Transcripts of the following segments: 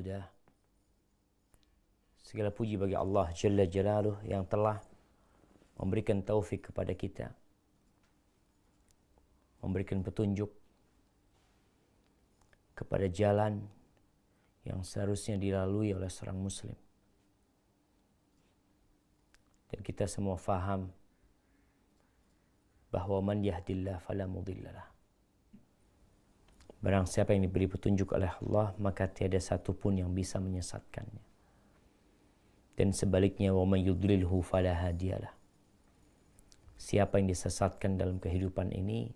Sudah. Segala puji bagi Allah Jalla Jalaluh yang telah memberikan taufik kepada kita. Memberikan petunjuk kepada jalan yang seharusnya dilalui oleh seorang muslim. Dan kita semua faham bahawa man yahdillah falamudillalah. Barang siapa yang diberi petunjuk oleh Allah, maka tiada satupun yang bisa menyesatkannya. Dan sebaliknya, وَمَنْ يُدْلِلْهُ فَلَا هَدِيَلَهُ Siapa yang disesatkan dalam kehidupan ini,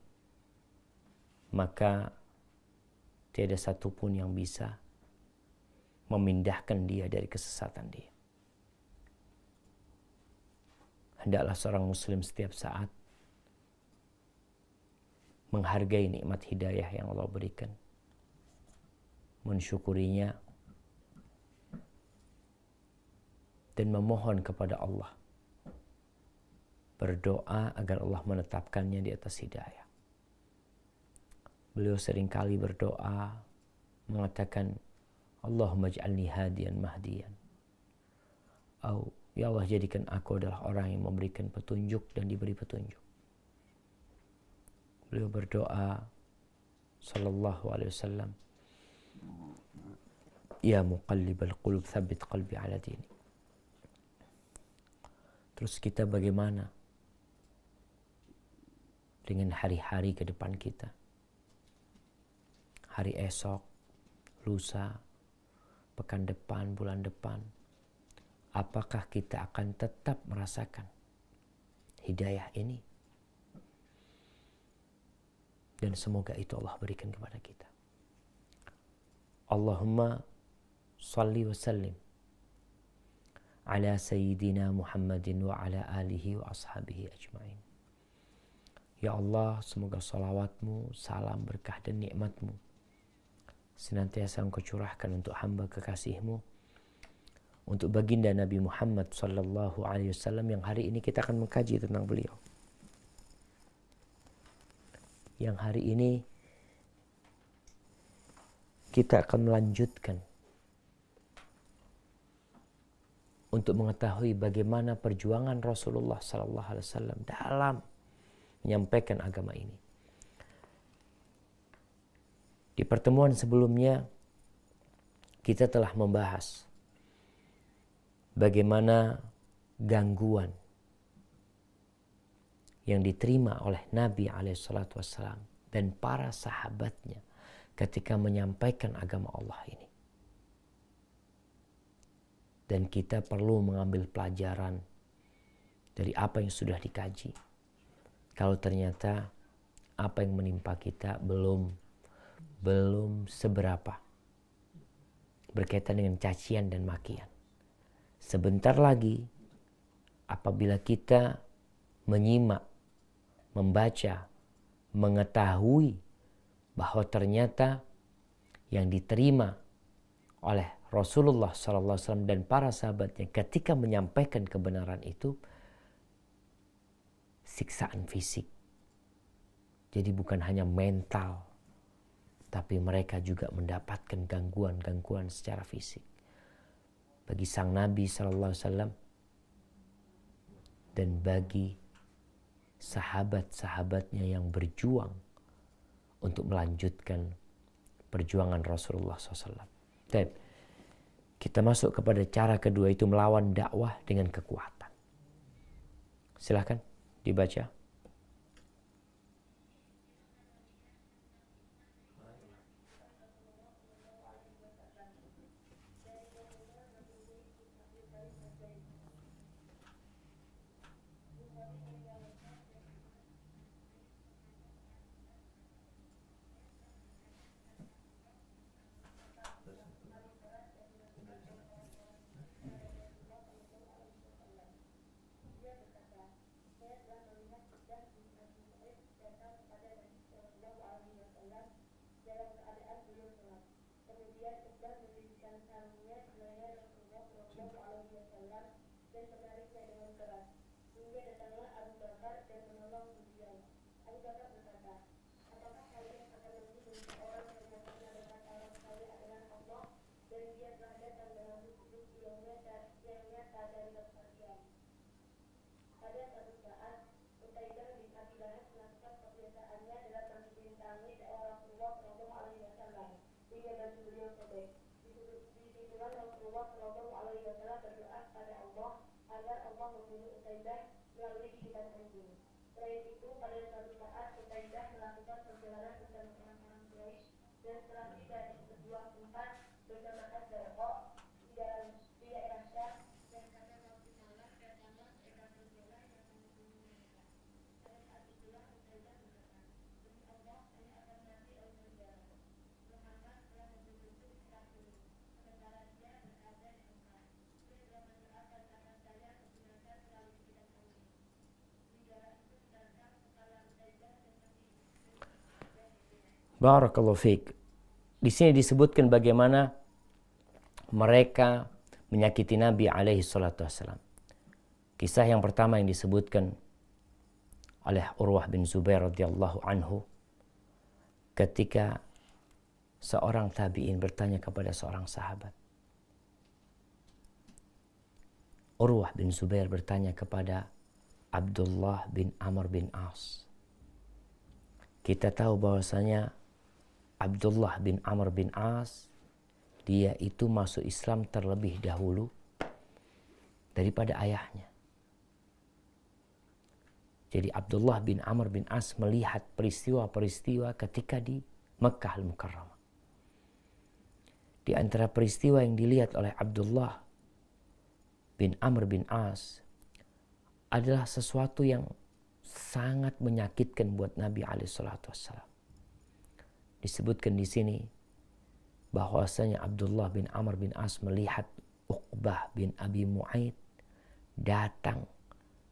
maka tiada satupun yang bisa memindahkan dia dari kesesatan dia. Hendaklah seorang muslim setiap saat menghargai nikmat hidayah yang Allah berikan, mensyukurinya, dan memohon kepada Allah. Berdoa agar Allah menetapkannya di atas hidayah. Beliau seringkali berdoa mengatakan Allahumma ja'alni hadian mahdian. Au, ya Allah jadikan aku adalah orang yang memberikan petunjuk dan diberi petunjuk beliau berdoa sallallahu alaihi wasallam ya muqallibal qulub thabbit qalbi ala dini terus kita bagaimana dengan hari-hari ke depan kita hari esok lusa pekan depan bulan depan apakah kita akan tetap merasakan hidayah ini dan semoga itu Allah berikan kepada kita. Allahumma salli wa sallim ala sayyidina Muhammadin wa ala alihi wa ashabihi ajma'in. Ya Allah, semoga salawatmu, salam berkah dan nikmatmu senantiasa engkau curahkan untuk hamba kekasihmu untuk baginda Nabi Muhammad sallallahu alaihi wasallam yang hari ini kita akan mengkaji tentang beliau yang hari ini kita akan melanjutkan untuk mengetahui bagaimana perjuangan Rasulullah Sallallahu Alaihi Wasallam dalam menyampaikan agama ini. Di pertemuan sebelumnya kita telah membahas bagaimana gangguan yang diterima oleh Nabi SAW dan para sahabatnya ketika menyampaikan agama Allah ini. Dan kita perlu mengambil pelajaran dari apa yang sudah dikaji. Kalau ternyata apa yang menimpa kita belum belum seberapa berkaitan dengan cacian dan makian. Sebentar lagi apabila kita menyimak membaca, mengetahui bahwa ternyata yang diterima oleh Rasulullah SAW dan para sahabatnya ketika menyampaikan kebenaran itu siksaan fisik. Jadi bukan hanya mental, tapi mereka juga mendapatkan gangguan-gangguan secara fisik. Bagi sang Nabi SAW dan bagi sahabat-sahabatnya yang berjuang untuk melanjutkan perjuangan Rasulullah SAW. Dan kita masuk kepada cara kedua itu melawan dakwah dengan kekuatan. Silahkan dibaca kemudian Uqbah memberikan sarungnya ke leher Rasulullah Shallallahu Alaihi Wasallam dan menariknya dengan keras. Hingga datanglah Abu Bakar dan menolong beliau. Abu Bakar berkata, apakah kalian akan membunuh seorang yang datangnya berkata orang kalian adalah Allah dan dia berada datang dalam bukti yang nyata yang nyata dari kalian? Pada satu baginda Rasulullah Shallallahu Alaihi Wasallam berdoa kepada Allah agar Allah membunuh Utaidah melalui gigitan anjing. itu, pada suatu saat Utaidah melakukan perjalanan bersama orang-orang dan setelah tiba sebuah tempat bernama Azraq di dalam Barakallahu fiik. Di sini disebutkan bagaimana mereka menyakiti Nabi alaihi salatu wassalam. Kisah yang pertama yang disebutkan oleh Urwah bin Zubair radhiyallahu anhu ketika seorang tabi'in bertanya kepada seorang sahabat. Urwah bin Zubair bertanya kepada Abdullah bin Amr bin As. Kita tahu bahwasanya Abdullah bin Amr bin As dia itu masuk Islam terlebih dahulu daripada ayahnya. Jadi Abdullah bin Amr bin As melihat peristiwa-peristiwa ketika di Mekah Al-Mukarramah. Di antara peristiwa yang dilihat oleh Abdullah bin Amr bin As adalah sesuatu yang sangat menyakitkan buat Nabi alaihi disebutkan di sini bahwasanya Abdullah bin Amr bin As melihat Uqbah bin Abi Mu'aid datang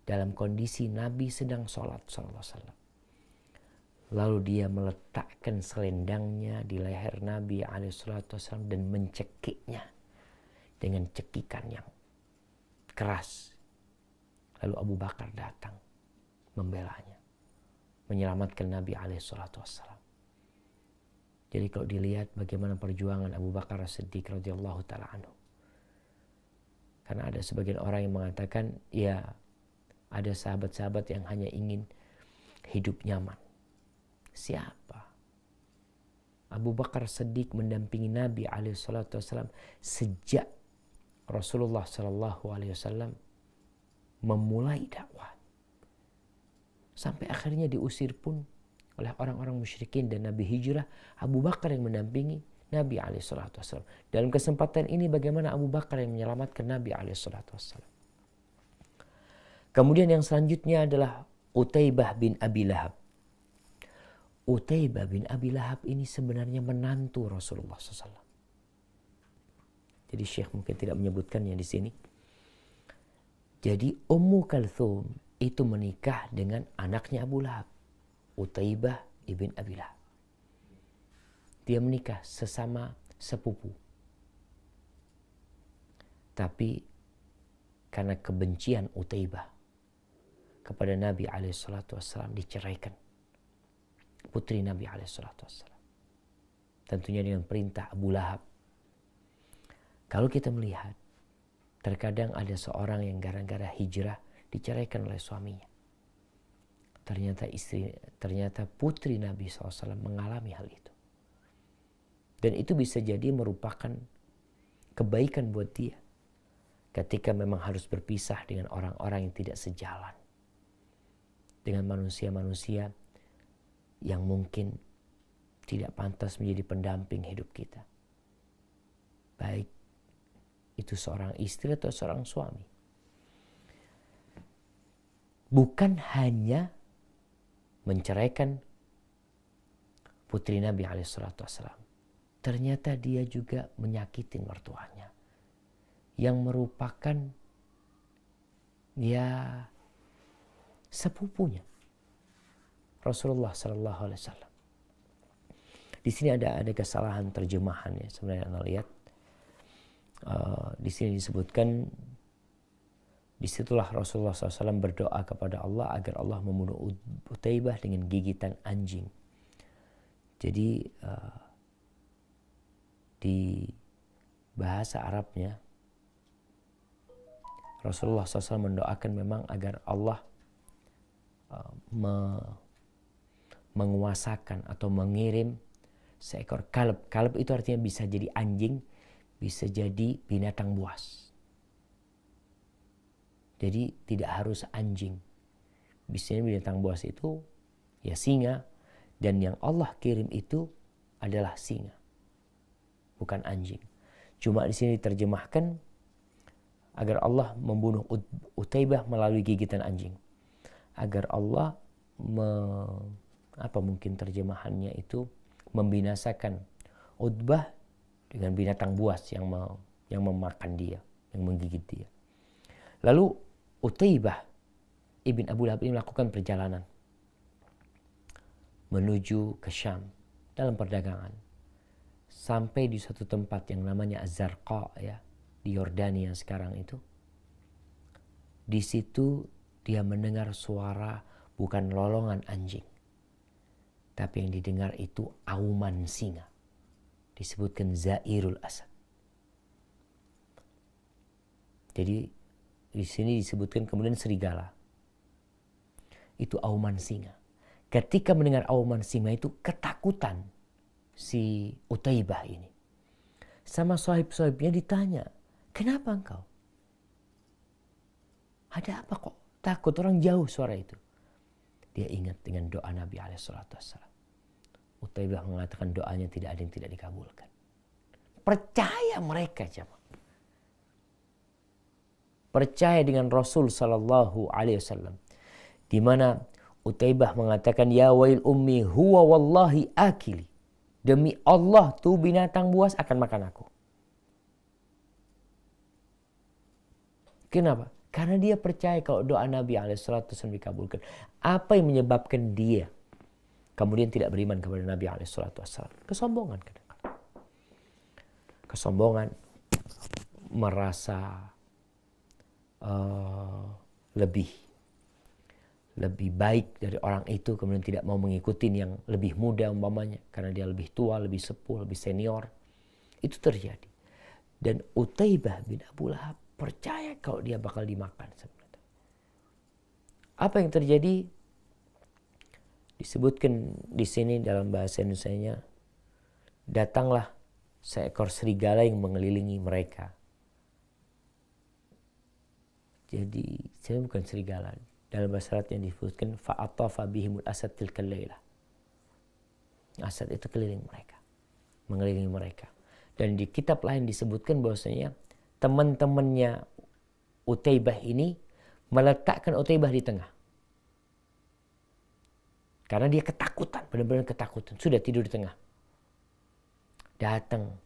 dalam kondisi Nabi sedang sholat sallallahu wasallam. Lalu dia meletakkan selendangnya di leher Nabi alaihissalam dan mencekiknya dengan cekikan yang keras. Lalu Abu Bakar datang membelanya, menyelamatkan Nabi alaihissalam. Jadi kalau dilihat bagaimana perjuangan Abu Bakar siddiq radhiyallahu taala anhu. Karena ada sebagian orang yang mengatakan, ya ada sahabat-sahabat yang hanya ingin hidup nyaman. Siapa? Abu Bakar Siddiq mendampingi Nabi alaihissalam sejak Rasulullah saw Alaihi Wasallam memulai dakwah sampai akhirnya diusir pun oleh orang-orang musyrikin dan Nabi hijrah, Abu Bakar yang mendampingi Nabi alaihissalatu Wasallam Dalam kesempatan ini bagaimana Abu Bakar yang menyelamatkan Nabi alaihissalatu Wasallam Kemudian yang selanjutnya adalah Utaibah bin Abi Lahab. Utaibah bin Abi Lahab ini sebenarnya menantu Rasulullah SAW. Jadi Syekh mungkin tidak menyebutkannya di sini. Jadi Ummu Kalthum itu menikah dengan anaknya Abu Lahab. Utaibah ibn Abilah. Dia menikah sesama sepupu. Tapi karena kebencian Utaibah kepada Nabi Alaihissalam diceraikan. Putri Nabi Alaihissalam. Tentunya dengan perintah Abu Lahab. Kalau kita melihat, terkadang ada seorang yang gara-gara hijrah diceraikan oleh suaminya ternyata istri ternyata putri Nabi SAW mengalami hal itu dan itu bisa jadi merupakan kebaikan buat dia ketika memang harus berpisah dengan orang-orang yang tidak sejalan dengan manusia-manusia yang mungkin tidak pantas menjadi pendamping hidup kita baik itu seorang istri atau seorang suami bukan hanya menceraikan putri Nabi SAW. Ternyata dia juga menyakitin mertuanya. Yang merupakan dia sepupunya. Rasulullah Sallallahu Alaihi Wasallam. Di sini ada ada kesalahan terjemahan ya sebenarnya anda lihat. Uh, di sini disebutkan Disitulah Rasulullah SAW berdoa kepada Allah agar Allah membunuh Utaibah dengan gigitan anjing. Jadi eh, di bahasa Arabnya Rasulullah SAW mendoakan memang agar Allah eh, menguasakan atau mengirim seekor kalb. Kalb itu artinya bisa jadi anjing, bisa jadi binatang buas. Jadi tidak harus anjing. Biasanya binatang buas itu ya singa dan yang Allah kirim itu adalah singa. Bukan anjing. Cuma di sini diterjemahkan agar Allah membunuh Utaibah melalui gigitan anjing. Agar Allah me, apa mungkin terjemahannya itu membinasakan Utbah dengan binatang buas yang mau yang memakan dia, yang menggigit dia. Lalu Utaibah ibn Abu Lahab ini melakukan perjalanan menuju ke Syam dalam perdagangan sampai di satu tempat yang namanya Azarqa ya di Yordania sekarang itu di situ dia mendengar suara bukan lolongan anjing tapi yang didengar itu auman singa disebutkan Zairul Asad jadi di sini disebutkan kemudian serigala. Itu auman singa. Ketika mendengar auman singa itu ketakutan si Utaibah ini. Sama sahib-sahibnya ditanya, kenapa engkau? Ada apa kok takut orang jauh suara itu? Dia ingat dengan doa Nabi saw Utaibah mengatakan doanya tidak ada yang tidak dikabulkan. Percaya mereka cuman percaya dengan Rasul sallallahu alaihi wasallam. Di mana Utaibah mengatakan ya wail ummi huwa wallahi akili. Demi Allah tuh binatang buas akan makan aku. Kenapa? Karena dia percaya kalau doa Nabi Alaihi Wasallam dikabulkan. Apa yang menyebabkan dia kemudian tidak beriman kepada Nabi Alaihi Wasallam? Kesombongan kadang-kadang. Kesombongan, merasa Eh, lebih lebih baik dari orang itu kemudian tidak mau mengikuti yang lebih muda umpamanya karena dia lebih tua, lebih sepuh, lebih senior. Itu terjadi. Dan Utaibah bin Abu Lahab percaya kalau dia bakal dimakan sebenarnya. Apa yang terjadi? Disebutkan di sini dalam bahasa Indonesia datanglah seekor serigala yang mengelilingi mereka jadi saya bukan serigala. Dalam bahasa yang disebutkan fa'atafa bihimul asad tilkal laila Asad itu keliling mereka. Mengelilingi mereka. Dan di kitab lain disebutkan bahwasanya teman-temannya Utaibah ini meletakkan Utaibah di tengah. Karena dia ketakutan, benar-benar ketakutan. Sudah tidur di tengah. Datang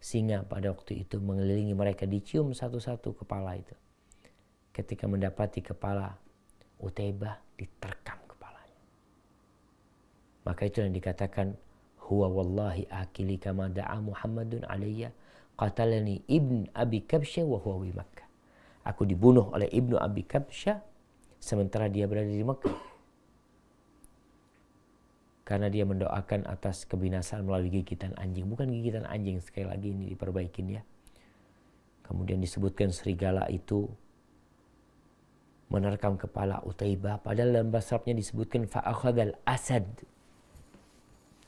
singa pada waktu itu mengelilingi mereka, dicium satu-satu kepala itu ketika mendapati kepala Utebah diterkam kepalanya. Maka itu yang dikatakan huwa wallahi akili kama da'a Muhammadun alayya qatalani ibn Abi Kabsha wa huwa wi Makkah. Aku dibunuh oleh Ibnu Abi Kabsha sementara dia berada di Makkah Karena dia mendoakan atas kebinasaan melalui gigitan anjing. Bukan gigitan anjing, sekali lagi ini diperbaikin ya. Kemudian disebutkan serigala itu menerkam kepala Utaibah. Padahal dalam bahasa Arabnya disebutkan fa'akhadhal asad.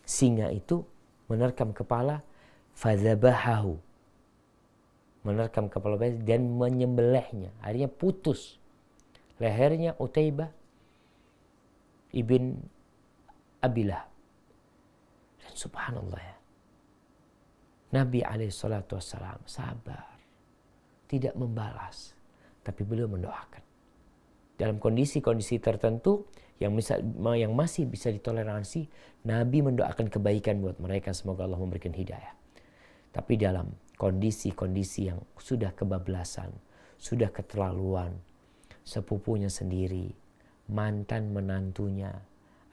Singa itu menerkam kepala fadzabahahu. Menerkam kepala dan menyembelihnya. Akhirnya putus. Lehernya Utaibah ibn Abilah. Dan subhanallah ya. Nabi salatu wasallam sabar. Tidak membalas. Tapi beliau mendoakan dalam kondisi-kondisi tertentu yang bisa yang masih bisa ditoleransi, Nabi mendoakan kebaikan buat mereka semoga Allah memberikan hidayah. Tapi dalam kondisi-kondisi yang sudah kebablasan, sudah keterlaluan, sepupunya sendiri, mantan menantunya,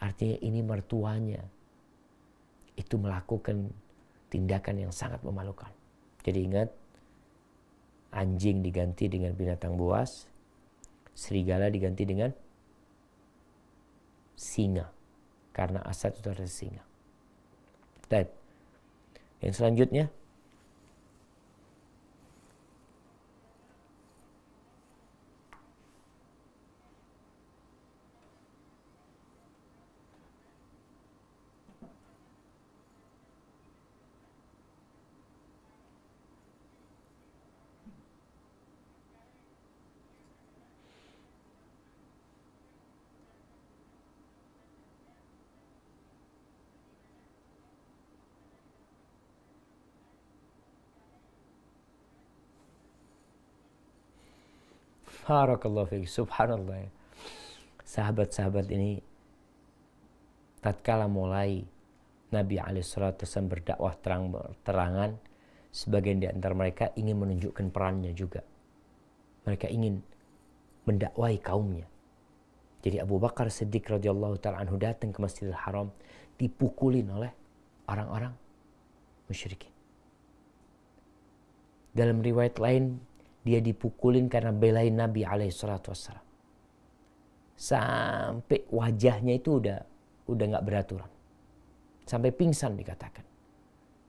artinya ini mertuanya, itu melakukan tindakan yang sangat memalukan. Jadi ingat, anjing diganti dengan binatang buas, serigala diganti dengan singa karena asad itu adalah singa. Dan yang selanjutnya Barakallahu fiqh. Subhanallah. Sahabat-sahabat ini tatkala mulai Nabi Alaihissalam berdakwah terang terangan, sebagian di antara mereka ingin menunjukkan perannya juga. Mereka ingin mendakwai kaumnya. Jadi Abu Bakar Siddiq radhiyallahu taala anhu datang ke Masjidil Haram dipukulin oleh orang-orang musyrikin. Dalam riwayat lain dia dipukulin karena belain Nabi salatu wassalam. Sampai wajahnya itu udah udah nggak beraturan. Sampai pingsan dikatakan.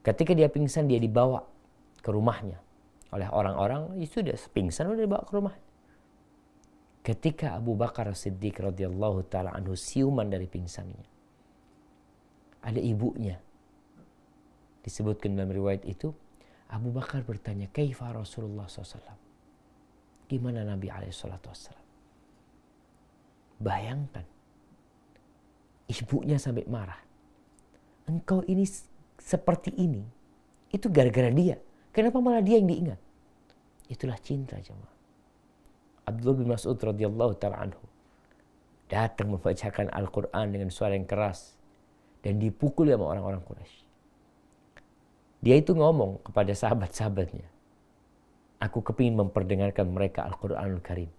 Ketika dia pingsan dia dibawa ke rumahnya oleh orang-orang ya sudah pingsan udah dibawa ke rumah. Ketika Abu Bakar Siddiq radhiyallahu taala anhu siuman dari pingsannya. Ada ibunya. Disebutkan dalam riwayat itu Abu Bakar bertanya, "Kaifa Rasulullah SAW?" gimana Nabi Nabi Alaihissalam Bayangkan, ibunya sampai marah. Engkau ini seperti ini, itu gara-gara dia. Kenapa malah dia yang diingat? Itulah cinta jemaah. Abdullah bin Mas'ud radhiyallahu taala anhu datang membacakan Al-Qur'an dengan suara yang keras dan dipukul sama orang-orang Quraisy. Dia itu ngomong kepada sahabat-sahabatnya, Aku kepingin memperdengarkan mereka Al-Quranul Karim.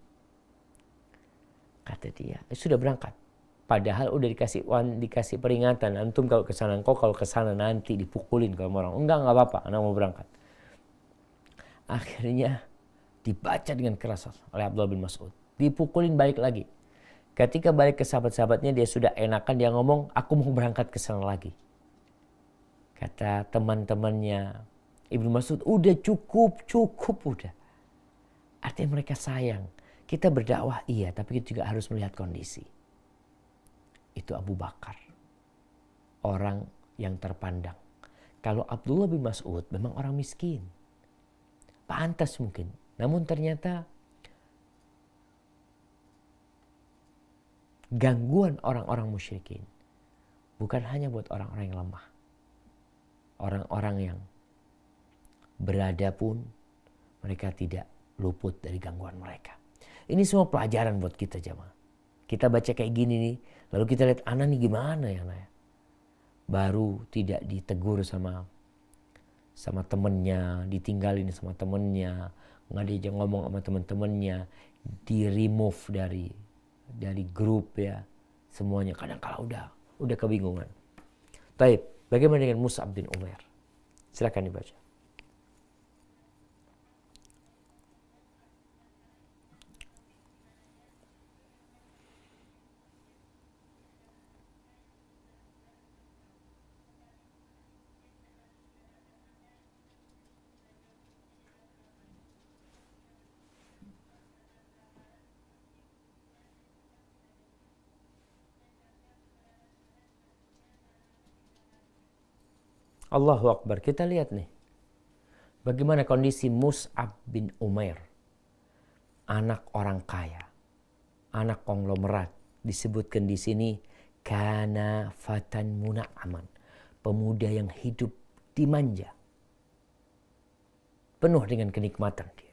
Kata dia, eh, sudah berangkat. Padahal udah dikasih dikasih peringatan. Antum kalau ke sana engkau, kalau ke sana nanti dipukulin kalau orang. Enggak, enggak apa-apa. Anak mau berangkat. Akhirnya dibaca dengan keras oleh Abdullah bin Mas'ud. Dipukulin balik lagi. Ketika balik ke sahabat-sahabatnya, dia sudah enakan. Dia ngomong, aku mau berangkat ke sana lagi. Kata teman-temannya, Ibnu Mas'ud udah cukup, cukup udah. Artinya mereka sayang. Kita berdakwah iya, tapi kita juga harus melihat kondisi. Itu Abu Bakar. Orang yang terpandang. Kalau Abdullah bin Mas'ud memang orang miskin. Pantas mungkin. Namun ternyata gangguan orang-orang musyrikin bukan hanya buat orang-orang yang lemah. Orang-orang yang berada pun mereka tidak luput dari gangguan mereka. Ini semua pelajaran buat kita jemaah. Kita baca kayak gini nih, lalu kita lihat Ana nih gimana ya Ana ya? Baru tidak ditegur sama sama temennya, ditinggalin sama temennya, nggak diajak ngomong sama teman-temannya, di remove dari dari grup ya semuanya kadang kalau udah udah kebingungan. Taib, bagaimana dengan Musa bin Umar? Silakan dibaca. Allahu Akbar. Kita lihat nih. Bagaimana kondisi Mus'ab bin Umair. Anak orang kaya. Anak konglomerat. Disebutkan di sini. Kana fatan muna'aman. Pemuda yang hidup dimanja. Penuh dengan kenikmatan dia.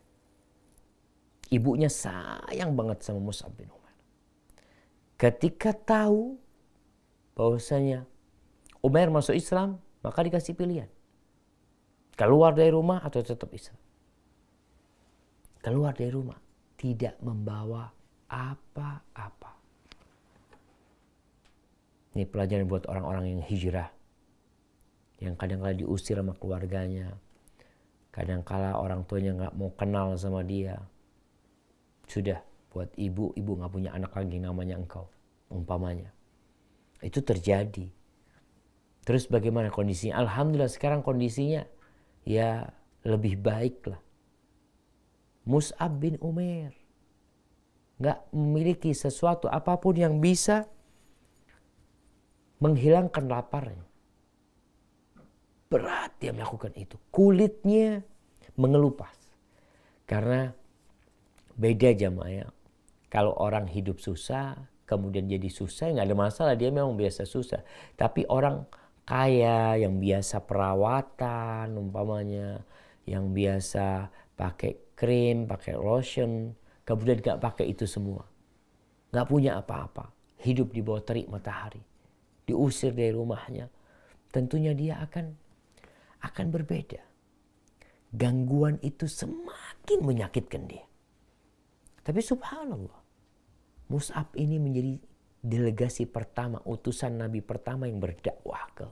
Ibunya sayang banget sama Mus'ab bin Umar. Ketika tahu bahwasanya Umar masuk Islam, maka dikasih pilihan. Keluar dari rumah atau tetap Islam. Keluar dari rumah. Tidak membawa apa-apa. Ini pelajaran buat orang-orang yang hijrah. Yang kadang kadang diusir sama keluarganya. Kadang-kala orang tuanya nggak mau kenal sama dia. Sudah, buat ibu, ibu nggak punya anak lagi namanya engkau. Umpamanya. Itu terjadi Terus bagaimana kondisinya? Alhamdulillah sekarang kondisinya ya lebih baik lah. Mus'ab bin Umair nggak memiliki sesuatu apapun yang bisa menghilangkan laparnya. Berat dia melakukan itu. Kulitnya mengelupas. Karena beda jamaah Kalau orang hidup susah, kemudian jadi susah, nggak ada masalah. Dia memang biasa susah. Tapi orang kaya, yang biasa perawatan umpamanya, yang biasa pakai krim, pakai lotion, kemudian gak pakai itu semua. Gak punya apa-apa, hidup di bawah terik matahari, diusir dari rumahnya, tentunya dia akan akan berbeda. Gangguan itu semakin menyakitkan dia. Tapi subhanallah, Mus'ab ini menjadi delegasi pertama, utusan Nabi pertama yang berdakwah ke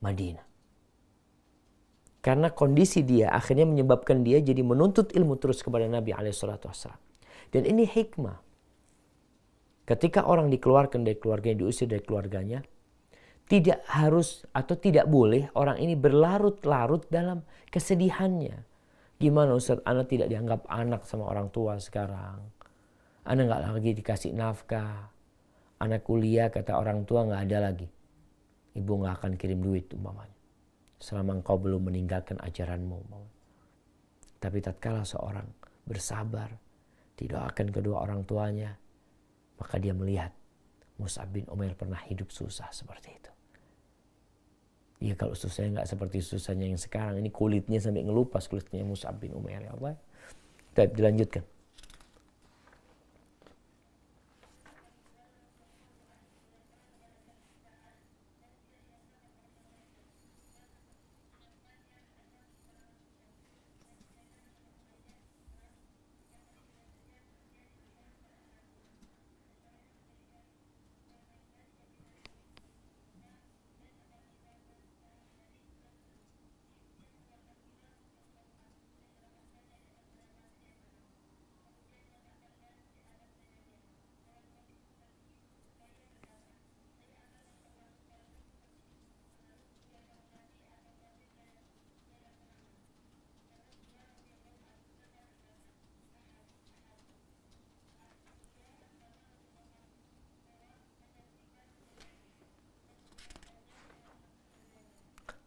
Madinah. Karena kondisi dia akhirnya menyebabkan dia jadi menuntut ilmu terus kepada Nabi Alaihissalam. Dan ini hikmah. Ketika orang dikeluarkan dari keluarganya, diusir dari keluarganya, tidak harus atau tidak boleh orang ini berlarut-larut dalam kesedihannya. Gimana Ustaz, anak tidak dianggap anak sama orang tua sekarang. Anak nggak lagi dikasih nafkah anak kuliah kata orang tua nggak ada lagi. Ibu nggak akan kirim duit umpamanya. Selama engkau belum meninggalkan ajaranmu umpamanya. Tapi tatkala seorang bersabar, didoakan kedua orang tuanya, maka dia melihat Mus'ab bin Umair pernah hidup susah seperti itu. Ya kalau susahnya nggak seperti susahnya yang sekarang, ini kulitnya sampai ngelupas kulitnya Mus'ab bin Umair ya Allah. Tapi dilanjutkan.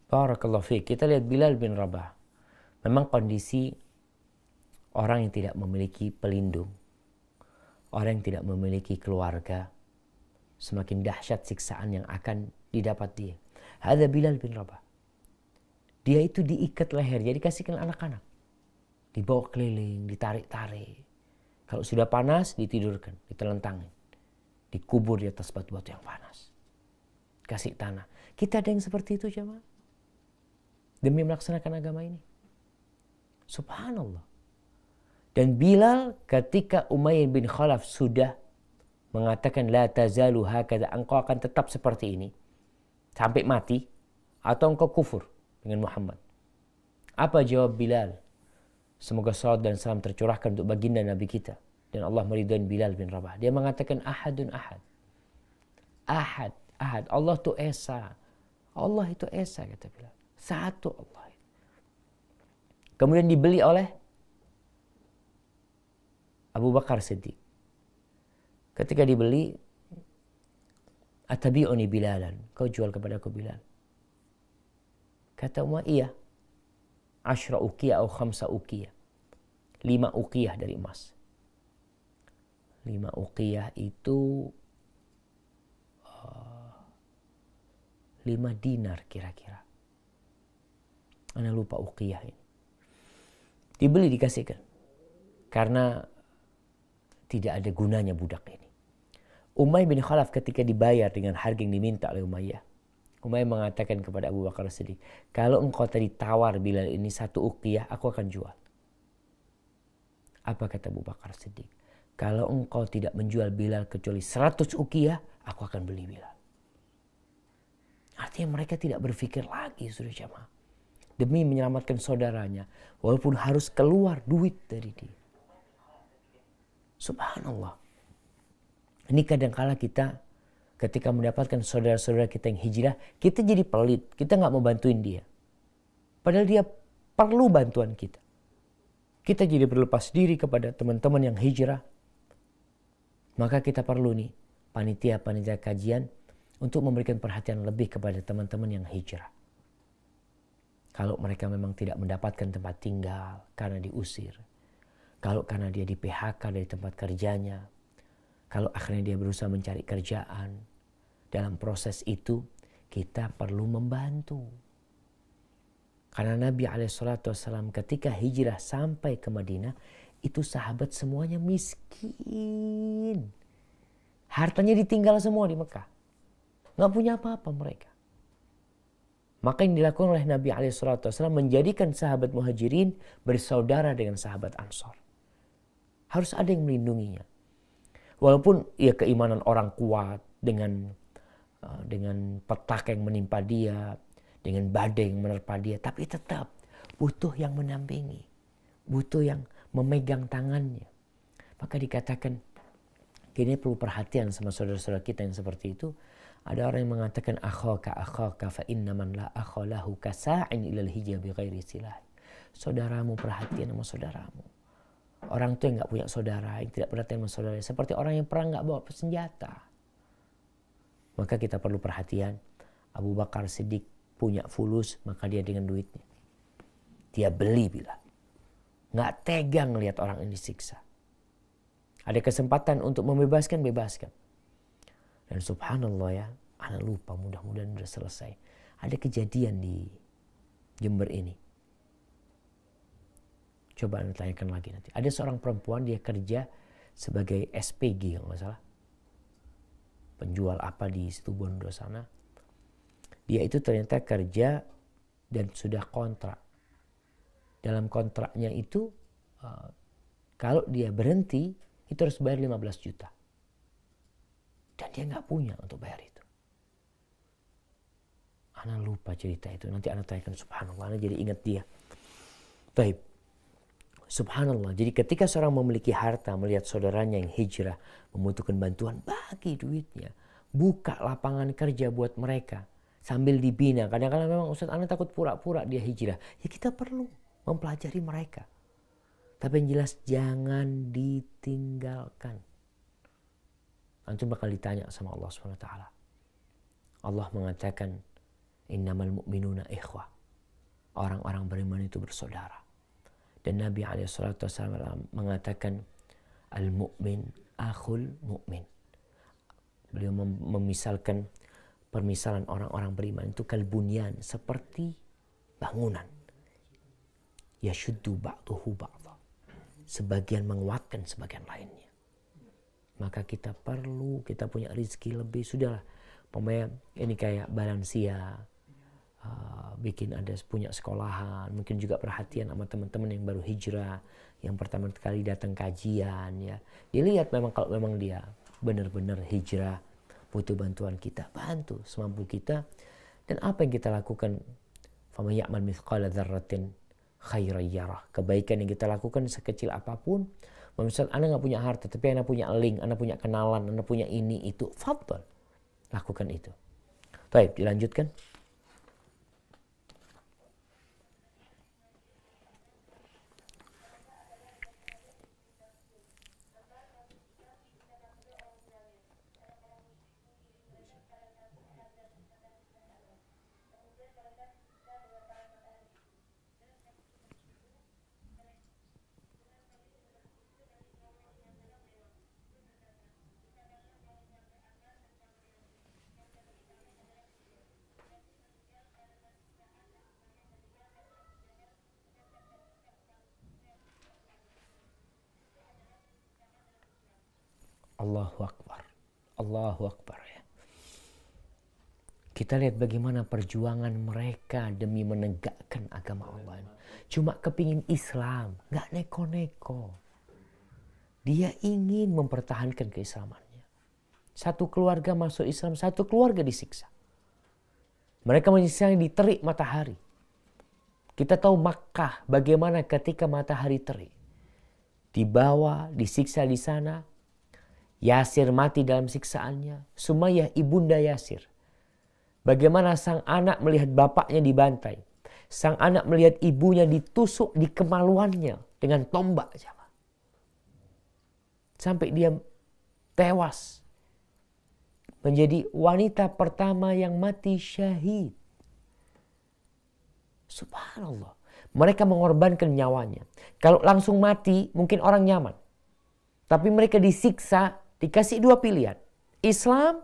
Barakallahu fiqh. Kita lihat Bilal bin Rabah. Memang kondisi orang yang tidak memiliki pelindung. Orang yang tidak memiliki keluarga. Semakin dahsyat siksaan yang akan didapat dia. Ada Bilal bin Rabah. Dia itu diikat leher, jadi kasihkan anak-anak. Dibawa keliling, ditarik-tarik. Kalau sudah panas, ditidurkan, ditelentangin. Dikubur di atas batu-batu yang panas. Kasih tanah. Kita ada yang seperti itu, jemaah demi melaksanakan agama ini. Subhanallah. Dan Bilal ketika Umayyah bin Khalaf sudah mengatakan la tazalu hakada engkau akan tetap seperti ini sampai mati atau engkau kufur dengan Muhammad. Apa jawab Bilal? Semoga salat dan salam tercurahkan untuk baginda Nabi kita dan Allah meridhoin Bilal bin Rabah. Dia mengatakan ahadun ahad. Ahad, ahad. Allah itu esa. Allah itu esa kata Bilal. Satu Allah. Kemudian dibeli oleh Abu Bakar Siddiq. Ketika dibeli, Atabi'uni Bilalan. Kau jual kepada aku Bilal. Kata Umar, iya. Ashra uqiyah atau khamsa uqiyah. Lima ukiyah dari emas. Lima ukiyah itu eh, lima dinar kira-kira. Anda lupa uqiyah ini. Dibeli dikasihkan. Karena tidak ada gunanya budak ini. Umay bin Khalaf ketika dibayar dengan harga yang diminta oleh Umayyah. Umayyah mengatakan kepada Abu Bakar sedih, kalau engkau tadi tawar bila ini satu uqiyah, aku akan jual. Apa kata Abu Bakar sedih, Kalau engkau tidak menjual Bilal kecuali 100 uqiyah, aku akan beli Bilal. Artinya mereka tidak berpikir lagi suruh jamaah demi menyelamatkan saudaranya walaupun harus keluar duit dari dia. Subhanallah. Ini kadangkala kita ketika mendapatkan saudara-saudara kita yang hijrah, kita jadi pelit, kita nggak mau bantuin dia. Padahal dia perlu bantuan kita. Kita jadi berlepas diri kepada teman-teman yang hijrah. Maka kita perlu nih panitia-panitia kajian untuk memberikan perhatian lebih kepada teman-teman yang hijrah. Kalau mereka memang tidak mendapatkan tempat tinggal karena diusir. Kalau karena dia di PHK dari tempat kerjanya. Kalau akhirnya dia berusaha mencari kerjaan. Dalam proses itu kita perlu membantu. Karena Nabi Alaihissalam ketika hijrah sampai ke Madinah itu sahabat semuanya miskin. Hartanya ditinggal semua di Mekah. Nggak punya apa-apa mereka. Maka yang dilakukan oleh Nabi SAW menjadikan sahabat muhajirin bersaudara dengan sahabat ansor. Harus ada yang melindunginya. Walaupun ya keimanan orang kuat dengan eh, dengan petak yang menimpa dia, dengan badai yang menerpa dia, tapi tetap butuh yang menampingi, butuh yang memegang tangannya. Maka dikatakan, kini perlu perhatian sama saudara-saudara kita yang seperti itu, ada orang yang mengatakan akhaka akhaka fa inna man la akhalahu kasa'in ilal hijabi ghairi silah. Saudaramu perhatian sama saudaramu. Orang tuh yang nggak punya saudara, yang tidak perhatian sama saudara, seperti orang yang perang nggak bawa senjata. Maka kita perlu perhatian. Abu Bakar Siddiq punya fulus, maka dia dengan duitnya. Dia beli bila. Nggak tega ngelihat orang ini disiksa. Ada kesempatan untuk membebaskan, bebaskan. Dan subhanallah ya, anak lupa mudah-mudahan sudah selesai. Ada kejadian di Jember ini. Coba anda tanyakan lagi nanti. Ada seorang perempuan dia kerja sebagai SPG kalau nggak salah. Penjual apa di situ Bondo sana. Dia itu ternyata kerja dan sudah kontrak. Dalam kontraknya itu eh, kalau dia berhenti itu harus bayar 15 juta. Dan dia nggak punya untuk bayar itu. Ana lupa cerita itu. Nanti Ana tanyakan subhanallah. Ana jadi ingat dia. Baik. Subhanallah. Jadi ketika seorang memiliki harta melihat saudaranya yang hijrah membutuhkan bantuan bagi duitnya. Buka lapangan kerja buat mereka sambil dibina. Kadang-kadang memang Ustaz Ana takut pura-pura dia hijrah. Ya kita perlu mempelajari mereka. Tapi yang jelas jangan ditinggalkan antum bakal ditanya sama Allah Subhanahu wa taala. Allah mengatakan innamal mu'minuna ikhwah. Orang-orang beriman itu bersaudara. Dan Nabi SAW mengatakan al-mu'min akhul mu'min. Beliau mem memisalkan permisalan orang-orang beriman itu kalbunyan seperti bangunan. Yashuddu ba'duhu ba'dha. Sebagian menguatkan sebagian lainnya maka kita perlu kita punya rezeki lebih sudahlah pemain ini kayak balansia uh, bikin ada punya sekolahan mungkin juga perhatian sama teman-teman yang baru hijrah yang pertama kali datang kajian ya dilihat memang kalau memang dia benar-benar hijrah butuh bantuan kita bantu semampu kita dan apa yang kita lakukan kebaikan yang kita lakukan sekecil apapun kalau misal Anda nggak punya harta, tapi Anda punya link, Anda punya kenalan, Anda punya ini, itu, faktor Lakukan itu. Baik, dilanjutkan. Kita lihat bagaimana perjuangan mereka demi menegakkan agama Allah. Cuma kepingin Islam, nggak neko-neko. Dia ingin mempertahankan keislamannya. Satu keluarga masuk Islam, satu keluarga disiksa. Mereka menyiksa di terik matahari. Kita tahu Makkah bagaimana ketika matahari terik. Dibawa, disiksa di sana. Yasir mati dalam siksaannya. Sumayyah ibunda Yasir Bagaimana sang anak melihat bapaknya dibantai. Sang anak melihat ibunya ditusuk di kemaluannya dengan tombak. Sampai dia tewas. Menjadi wanita pertama yang mati syahid. Subhanallah. Mereka mengorbankan nyawanya. Kalau langsung mati mungkin orang nyaman. Tapi mereka disiksa, dikasih dua pilihan. Islam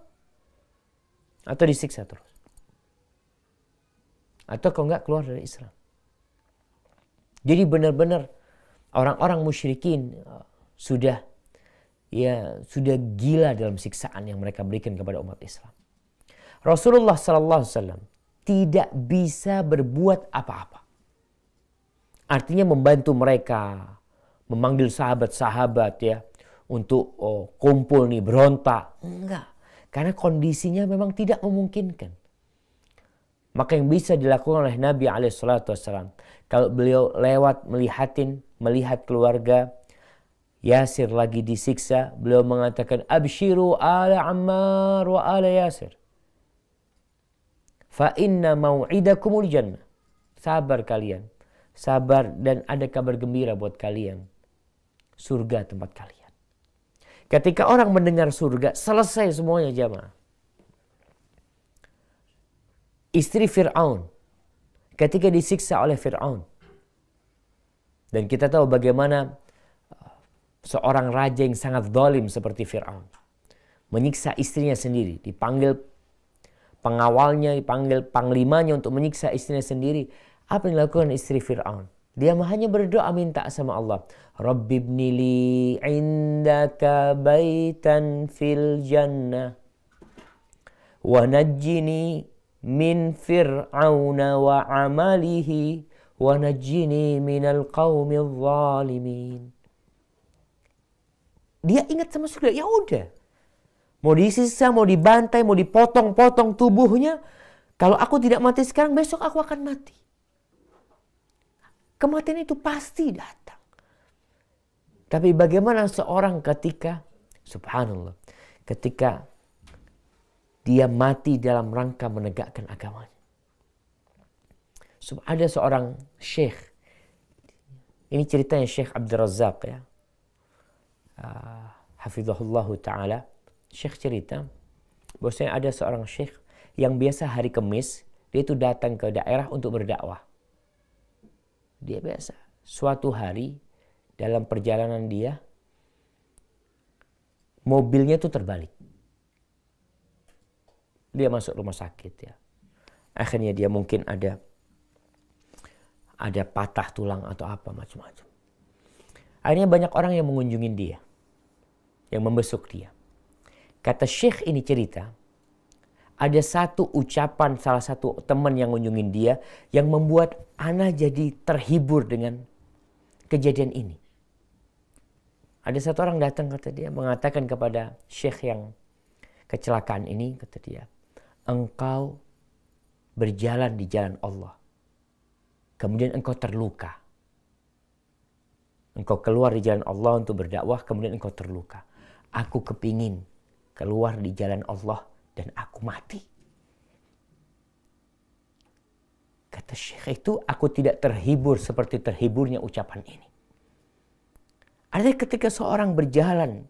atau disiksa terus. Atau kalau enggak keluar dari Islam. Jadi benar-benar orang-orang musyrikin uh, sudah ya sudah gila dalam siksaan yang mereka berikan kepada umat Islam. Rasulullah sallallahu alaihi wasallam tidak bisa berbuat apa-apa. Artinya membantu mereka, memanggil sahabat-sahabat ya untuk oh, kumpul nih berontak. Enggak, karena kondisinya memang tidak memungkinkan. Maka yang bisa dilakukan oleh Nabi SAW. Kalau beliau lewat melihatin, melihat keluarga, Yasir lagi disiksa, beliau mengatakan, Abshiru ala Ammar wa ala Yasir. Fa inna maw'idakumul jannah. Sabar kalian. Sabar dan ada kabar gembira buat kalian. Surga tempat kalian. Ketika orang mendengar surga, selesai semuanya jamaah istri Fir'aun ketika disiksa oleh Fir'aun. Dan kita tahu bagaimana uh, seorang raja yang sangat zalim seperti Fir'aun. Menyiksa istrinya sendiri, dipanggil pengawalnya, dipanggil panglimanya untuk menyiksa istrinya sendiri. Apa yang dilakukan istri Fir'aun? Dia hanya berdoa minta sama Allah. Rabbi indaka baitan fil jannah. Wa najjini min fir'auna wa amalihi wa najjini minal qaumil zalimin. Dia ingat sama surga, ya udah. Mau sisa, mau dibantai, mau dipotong-potong tubuhnya. Kalau aku tidak mati sekarang, besok aku akan mati. Kematian itu pasti datang. Tapi bagaimana seorang ketika, subhanallah, ketika dia mati dalam rangka menegakkan agamanya. So, ada seorang syekh. Ini ceritanya Syekh Abdul Razak ya. Uh, ah, Hafizahullah Ta'ala. Syekh cerita bahwasanya ada seorang syekh yang biasa hari kemis, dia itu datang ke daerah untuk berdakwah. Dia biasa. Suatu hari dalam perjalanan dia mobilnya itu terbalik dia masuk rumah sakit ya. Akhirnya dia mungkin ada ada patah tulang atau apa macam-macam. Akhirnya banyak orang yang mengunjungi dia, yang membesuk dia. Kata Syekh ini cerita, ada satu ucapan salah satu teman yang mengunjungi dia yang membuat Ana jadi terhibur dengan kejadian ini. Ada satu orang datang kata dia mengatakan kepada Syekh yang kecelakaan ini kata dia engkau berjalan di jalan Allah. Kemudian engkau terluka. Engkau keluar di jalan Allah untuk berdakwah, kemudian engkau terluka. Aku kepingin keluar di jalan Allah dan aku mati. Kata Syekh itu, aku tidak terhibur seperti terhiburnya ucapan ini. Artinya ketika seorang berjalan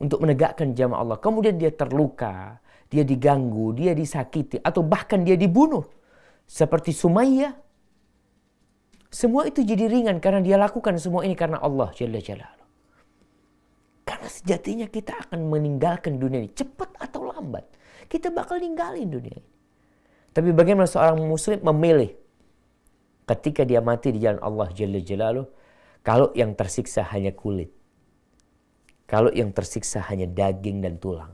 untuk menegakkan jamaah Allah, kemudian dia terluka, dia diganggu, dia disakiti, atau bahkan dia dibunuh. Seperti Sumayyah. Semua itu jadi ringan karena dia lakukan semua ini karena Allah Jalla Jalla. Karena sejatinya kita akan meninggalkan dunia ini cepat atau lambat. Kita bakal ninggalin dunia ini. Tapi bagaimana seorang muslim memilih ketika dia mati di jalan Allah Jalla Jalla. kalau yang tersiksa hanya kulit. Kalau yang tersiksa hanya daging dan tulang.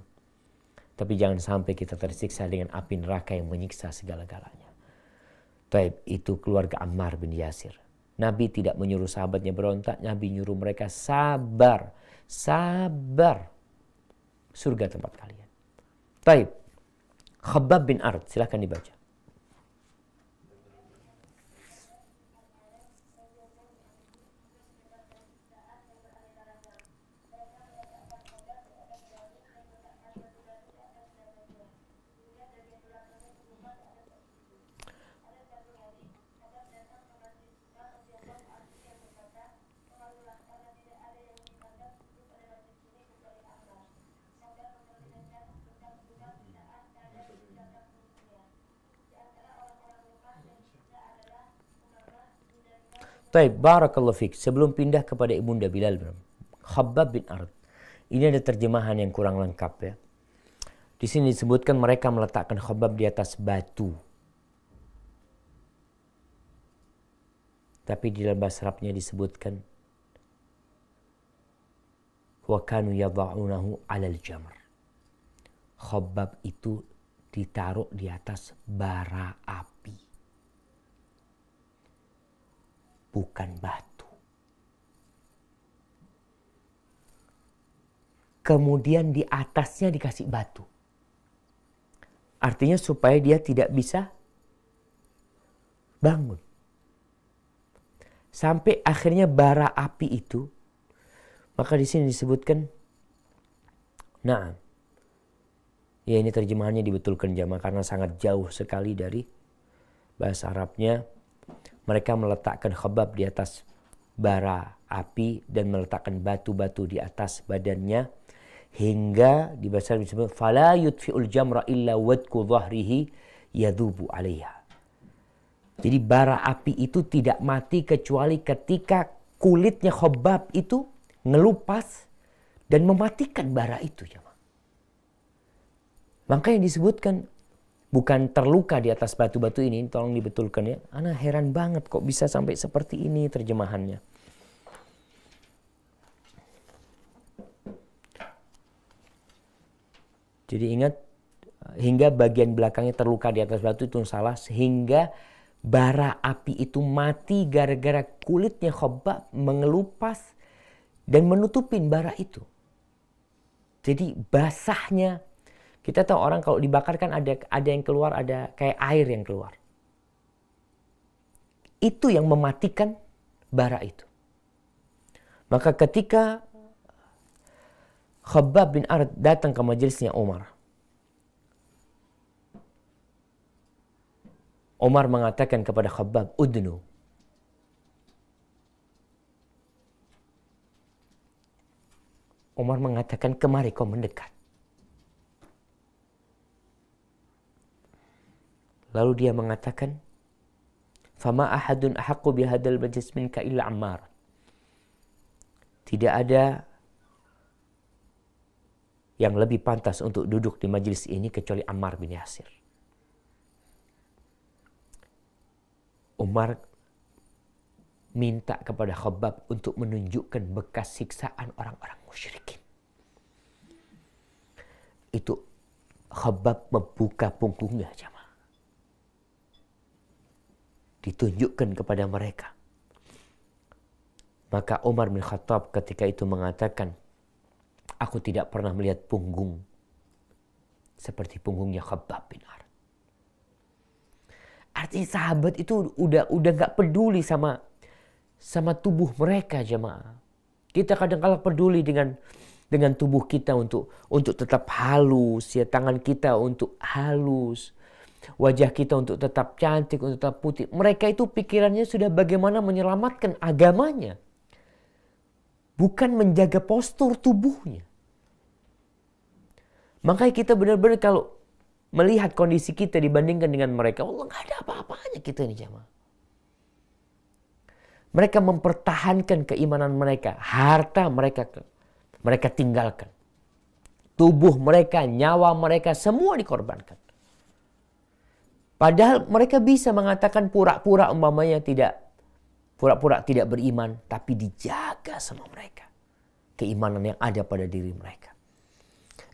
Tapi jangan sampai kita tersiksa dengan api neraka yang menyiksa segala-galanya. Taib itu keluarga Ammar bin Yasir. Nabi tidak menyuruh sahabatnya berontak, Nabi nyuruh mereka sabar, sabar. Surga tempat kalian. Taib. Khabab bin Ard, silahkan dibaca. Taib, barakallahu fiqh. Sebelum pindah kepada Ibunda Bilal, Khabbab bin Arad. Ini ada terjemahan yang kurang lengkap ya. Di sini disebutkan mereka meletakkan Khabbab di atas batu. Tapi di dalam bahasa Arabnya disebutkan wa kanu yadha'unahu 'alal jamr. Khabbab itu ditaruh di atas bara api bukan batu. Kemudian di atasnya dikasih batu. Artinya supaya dia tidak bisa bangun. Sampai akhirnya bara api itu, maka di sini disebutkan, nah, ya ini terjemahannya dibetulkan jamaah karena sangat jauh sekali dari bahasa Arabnya mereka meletakkan khabab di atas bara api dan meletakkan batu-batu di atas badannya hingga di bahasa Arab disebut fala yutfi'ul jamra illa wadku dhahrihi yadubu alaiha. Jadi bara api itu tidak mati kecuali ketika kulitnya khobab itu ngelupas dan mematikan bara itu. Jemaah. Maka yang disebutkan bukan terluka di atas batu-batu ini, tolong dibetulkan ya. Ana heran banget kok bisa sampai seperti ini terjemahannya. Jadi ingat hingga bagian belakangnya terluka di atas batu itu salah sehingga bara api itu mati gara-gara kulitnya khobab mengelupas dan menutupin bara itu. Jadi basahnya kita tahu orang kalau dibakar kan ada ada yang keluar, ada kayak air yang keluar. Itu yang mematikan bara itu. Maka ketika Khabbab bin Arad datang ke majelisnya Umar. Umar mengatakan kepada Khabbab, Udnu. Umar mengatakan, kemari kau mendekat. Lalu dia mengatakan, "Fama ahadun ahaqqu bihadzal majlis minka illa Ammar." Tidak ada yang lebih pantas untuk duduk di majelis ini kecuali Ammar bin Yasir. Umar minta kepada Khabbab untuk menunjukkan bekas siksaan orang-orang musyrikin. Itu Khabbab membuka punggungnya jamaah ditunjukkan kepada mereka. Maka Umar bin Khattab ketika itu mengatakan, aku tidak pernah melihat punggung seperti punggungnya Khabbab bin Ar. Artinya sahabat itu udah udah nggak peduli sama sama tubuh mereka jemaah. Kita kadang kala peduli dengan dengan tubuh kita untuk untuk tetap halus ya tangan kita untuk halus wajah kita untuk tetap cantik, untuk tetap putih. Mereka itu pikirannya sudah bagaimana menyelamatkan agamanya. Bukan menjaga postur tubuhnya. Makanya kita benar-benar kalau melihat kondisi kita dibandingkan dengan mereka, Allah nggak ada apa-apanya kita ini jamaah. Mereka mempertahankan keimanan mereka, harta mereka mereka tinggalkan. Tubuh mereka, nyawa mereka semua dikorbankan. Padahal mereka bisa mengatakan pura-pura umpamanya tidak pura-pura tidak beriman tapi dijaga sama mereka. Keimanan yang ada pada diri mereka.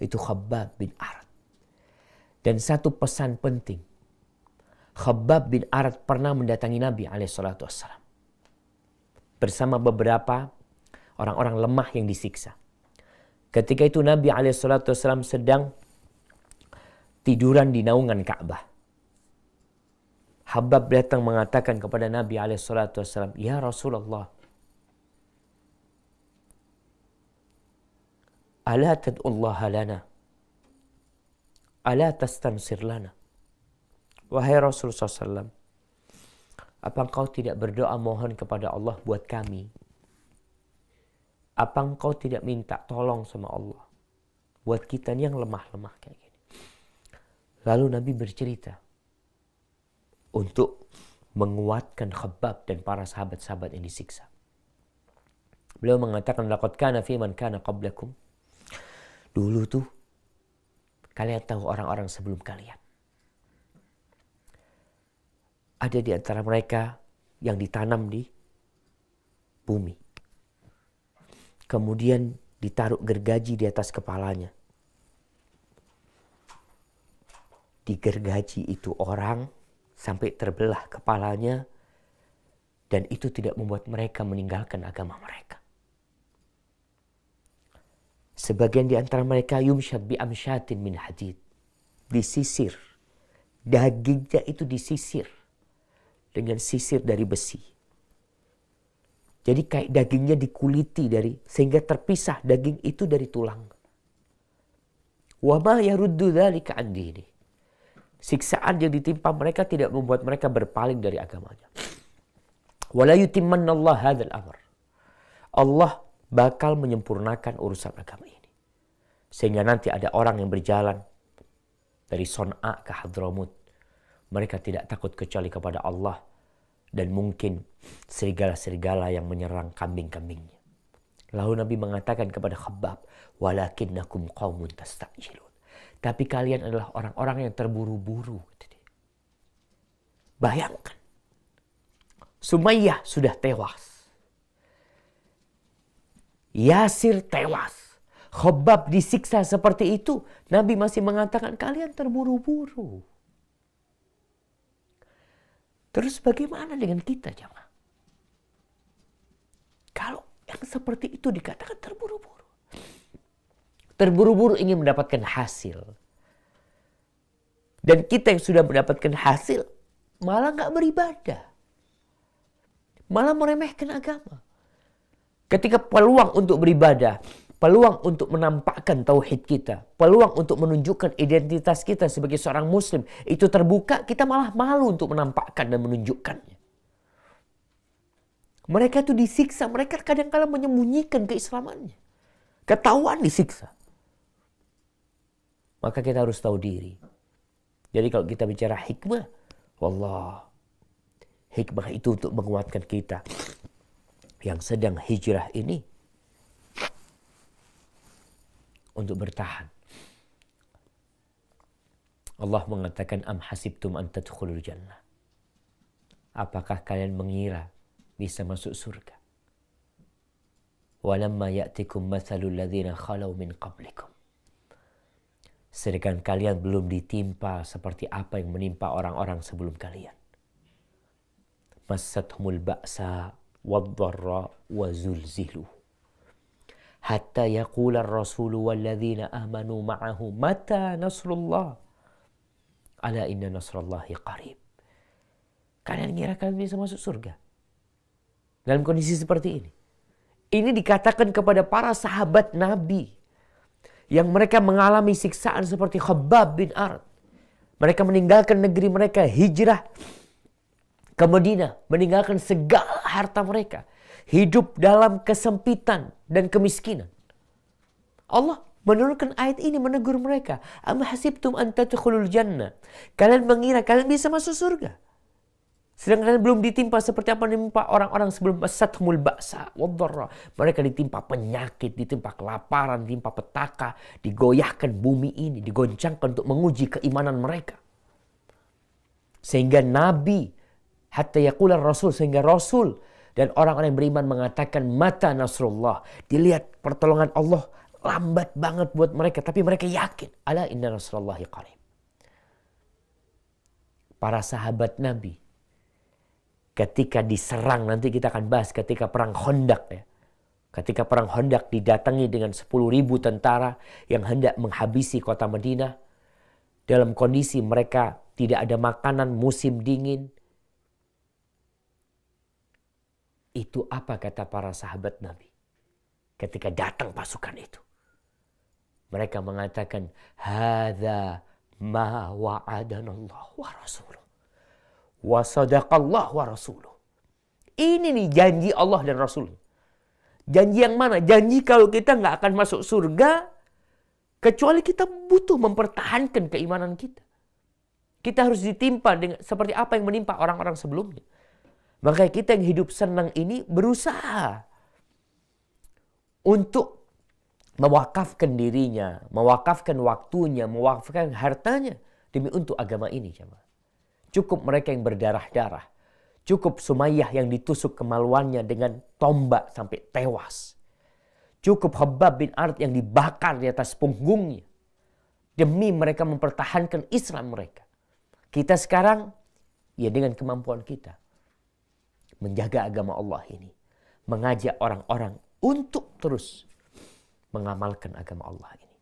Itu Khabbab bin Arad. Dan satu pesan penting. Khabbab bin Arad pernah mendatangi Nabi alaihissalatu Bersama beberapa orang-orang lemah yang disiksa. Ketika itu Nabi alaihissalatu sedang tiduran di naungan Ka'bah Habab datang mengatakan kepada Nabi SAW, Ya Rasulullah, Ala tad'ullaha lana. Ala tastansir lana. Wahai Rasul SAW, apa engkau tidak berdoa mohon kepada Allah buat kami? Apa engkau tidak minta tolong sama Allah? Buat kita yang lemah-lemah kayak gini. Lalu Nabi bercerita, untuk menguatkan khabab dan para sahabat-sahabat yang disiksa. Beliau mengatakan laqad kana fi man kana qablakum. Dulu tuh kalian tahu orang-orang sebelum kalian. Ada di antara mereka yang ditanam di bumi. Kemudian ditaruh gergaji di atas kepalanya. Di gergaji itu orang sampai terbelah kepalanya dan itu tidak membuat mereka meninggalkan agama mereka. Sebagian di antara mereka yumsyad bi amsyatin min hadid. Disisir. Dagingnya itu disisir. Dengan sisir dari besi. Jadi kayak dagingnya dikuliti dari sehingga terpisah daging itu dari tulang. Wa ma yaruddu dzalika dini siksaan yang ditimpa mereka tidak membuat mereka berpaling dari agamanya. Wala yutimmanallah hadzal amr. Allah bakal menyempurnakan urusan agama ini. Sehingga nanti ada orang yang berjalan dari Son'a ke Hadramut. Mereka tidak takut kecuali kepada Allah dan mungkin serigala-serigala yang menyerang kambing-kambingnya. Lalu Nabi mengatakan kepada Khabbab, "Walakinnakum qaumun tastajilun." Tapi kalian adalah orang-orang yang terburu-buru. Bayangkan. Sumayyah sudah tewas. Yasir tewas. Khobab disiksa seperti itu. Nabi masih mengatakan kalian terburu-buru. Terus bagaimana dengan kita jamaah? Kalau yang seperti itu dikatakan terburu-buru terburu-buru ingin mendapatkan hasil. Dan kita yang sudah mendapatkan hasil malah nggak beribadah. Malah meremehkan agama. Ketika peluang untuk beribadah, peluang untuk menampakkan tauhid kita, peluang untuk menunjukkan identitas kita sebagai seorang muslim, itu terbuka, kita malah malu untuk menampakkan dan menunjukkannya. Mereka itu disiksa, mereka kadang-kadang menyembunyikan keislamannya. Ketahuan disiksa. Maka kita harus tahu diri. Jadi kalau kita bicara hikmah, wallah, hikmah itu untuk menguatkan kita yang sedang hijrah ini untuk bertahan. Allah mengatakan am hasibtum an tadkhulul jannah. Apakah kalian mengira bisa masuk surga? Walamma ya'tikum mathalul ladzina khalau min qablikum sedangkan kalian belum ditimpa seperti apa yang menimpa orang-orang sebelum kalian. Masathumul ba'sa wad-dharra wa zulzilu. Hatta yaqula ar-rasul walladzina amanu ma'ahu mata nasrullah. Ala inna nasrullahi qarib. Kalian ngira kalian bisa masuk surga? Dalam kondisi seperti ini. Ini dikatakan kepada para sahabat Nabi yang mereka mengalami siksaan seperti Khabbab bin Arad. Mereka meninggalkan negeri mereka, hijrah ke Madinah, meninggalkan segala harta mereka, hidup dalam kesempitan dan kemiskinan. Allah menurunkan ayat ini menegur mereka, "Am hasibtum an tadkhulul jannah?" Kalian mengira kalian bisa masuk surga? Sedangkan belum ditimpa seperti apa menimpa orang-orang sebelum masathumul ba'sa wadharra. Mereka ditimpa penyakit, ditimpa kelaparan, ditimpa petaka, digoyahkan bumi ini, digoncangkan untuk menguji keimanan mereka. Sehingga Nabi, hatta yakulan Rasul, sehingga Rasul dan orang-orang yang beriman mengatakan mata Nasrullah. Dilihat pertolongan Allah lambat banget buat mereka, tapi mereka yakin. Ala inna Nasrullahi qarib. Para sahabat Nabi ketika diserang nanti kita akan bahas ketika perang Hondak ya. Ketika perang Hondak didatangi dengan ribu tentara yang hendak menghabisi kota Madinah dalam kondisi mereka tidak ada makanan musim dingin. Itu apa kata para sahabat Nabi ketika datang pasukan itu? Mereka mengatakan, "Hadza ma wa'adana Allah wa rasuluh." Wa sadaqallah wa rasuluh. Ini nih janji Allah dan Rasul. Janji yang mana? Janji kalau kita nggak akan masuk surga, kecuali kita butuh mempertahankan keimanan kita. Kita harus ditimpa dengan seperti apa yang menimpa orang-orang sebelumnya. Makanya kita yang hidup senang ini berusaha untuk mewakafkan dirinya, mewakafkan waktunya, mewakafkan hartanya demi untuk agama ini, jemaah. Cukup mereka yang berdarah-darah. Cukup Sumayyah yang ditusuk kemaluannya dengan tombak sampai tewas. Cukup Habab bin Arad yang dibakar di atas punggungnya. Demi mereka mempertahankan Islam mereka. Kita sekarang ya dengan kemampuan kita. Menjaga agama Allah ini. Mengajak orang-orang untuk terus mengamalkan agama Allah ini.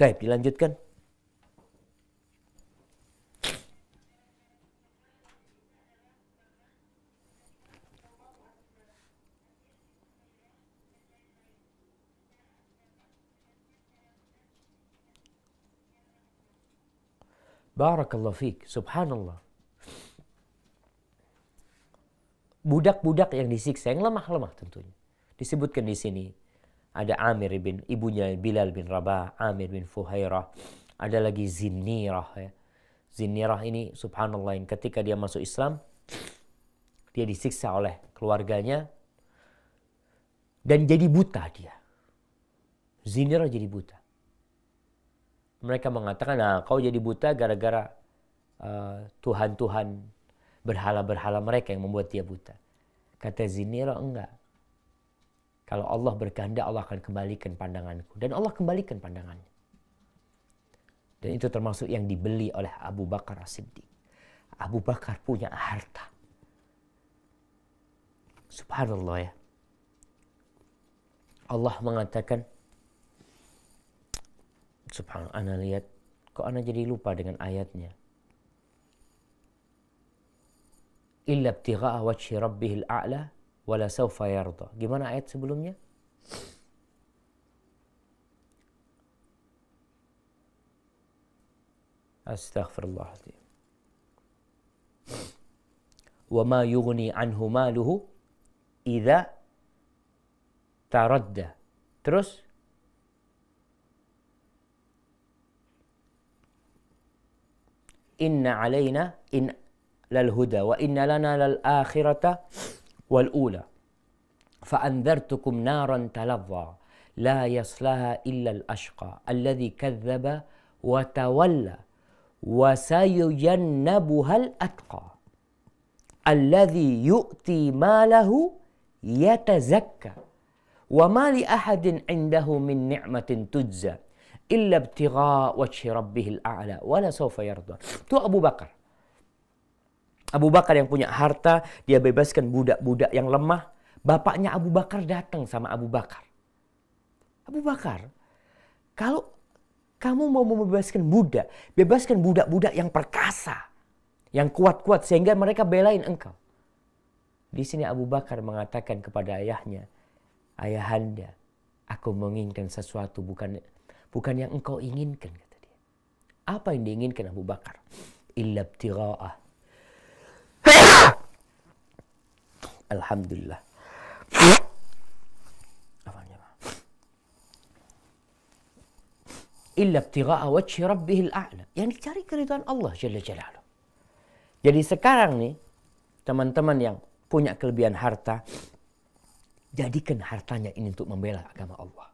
Baik, dilanjutkan. Barakallahu fiq, Subhanallah. Budak-budak yang disiksa yang lemah-lemah tentunya. Disebutkan di sini ada Amir bin ibunya Bilal bin Rabah, Amir bin Fuhairah, ada lagi Zinnirah ya. Zinnirah ini subhanallah yang ketika dia masuk Islam dia disiksa oleh keluarganya dan jadi buta dia. Zinnirah jadi buta mereka mengatakan, nah kau jadi buta gara-gara uh, Tuhan-Tuhan berhala-berhala mereka yang membuat dia buta. Kata Zinira, enggak. Kalau Allah berkehendak, Allah akan kembalikan pandanganku. Dan Allah kembalikan pandangannya. Dan itu termasuk yang dibeli oleh Abu Bakar As-Siddiq. Abu Bakar punya harta. Subhanallah ya. Allah mengatakan, Subhanallah, Ana lihat kok Ana jadi lupa dengan ayatnya. Illa ibtigha'a wajhi rabbihil a'la wala sawfa yarda. Gimana ayat sebelumnya? Astaghfirullahaladzim. وما يغني عنه ماله إذا تردى terus إن علينا إن للهدى وإن لنا للآخرة والأولى فأنذرتكم نارا تلظى لا يصلها إلا الأشقى الذي كذب وتولى وسيجنبها الأتقى الذي يؤتي ماله يتزكى وما لأحد عنده من نعمة تجزى illa ibtigha wajhi rabbihil a'la wala sawfa yarda. Itu Abu Bakar. Abu Bakar yang punya harta, dia bebaskan budak-budak yang lemah. Bapaknya Abu Bakar datang sama Abu Bakar. Abu Bakar, kalau kamu mau membebaskan budak, bebaskan budak-budak yang perkasa, yang kuat-kuat sehingga mereka belain engkau. Di sini Abu Bakar mengatakan kepada ayahnya, Ayahanda, aku menginginkan sesuatu bukan bukan yang engkau inginkan kata dia. Apa yang diinginkan Abu Bakar? Illa Alhamdulillah. Illa ibtigha'a wajhi rabbihil a'la. Yang dicari keridhaan Allah Jalla Jalaluh. Jadi sekarang nih, teman-teman yang punya kelebihan harta, jadikan hartanya ini untuk membela agama Allah.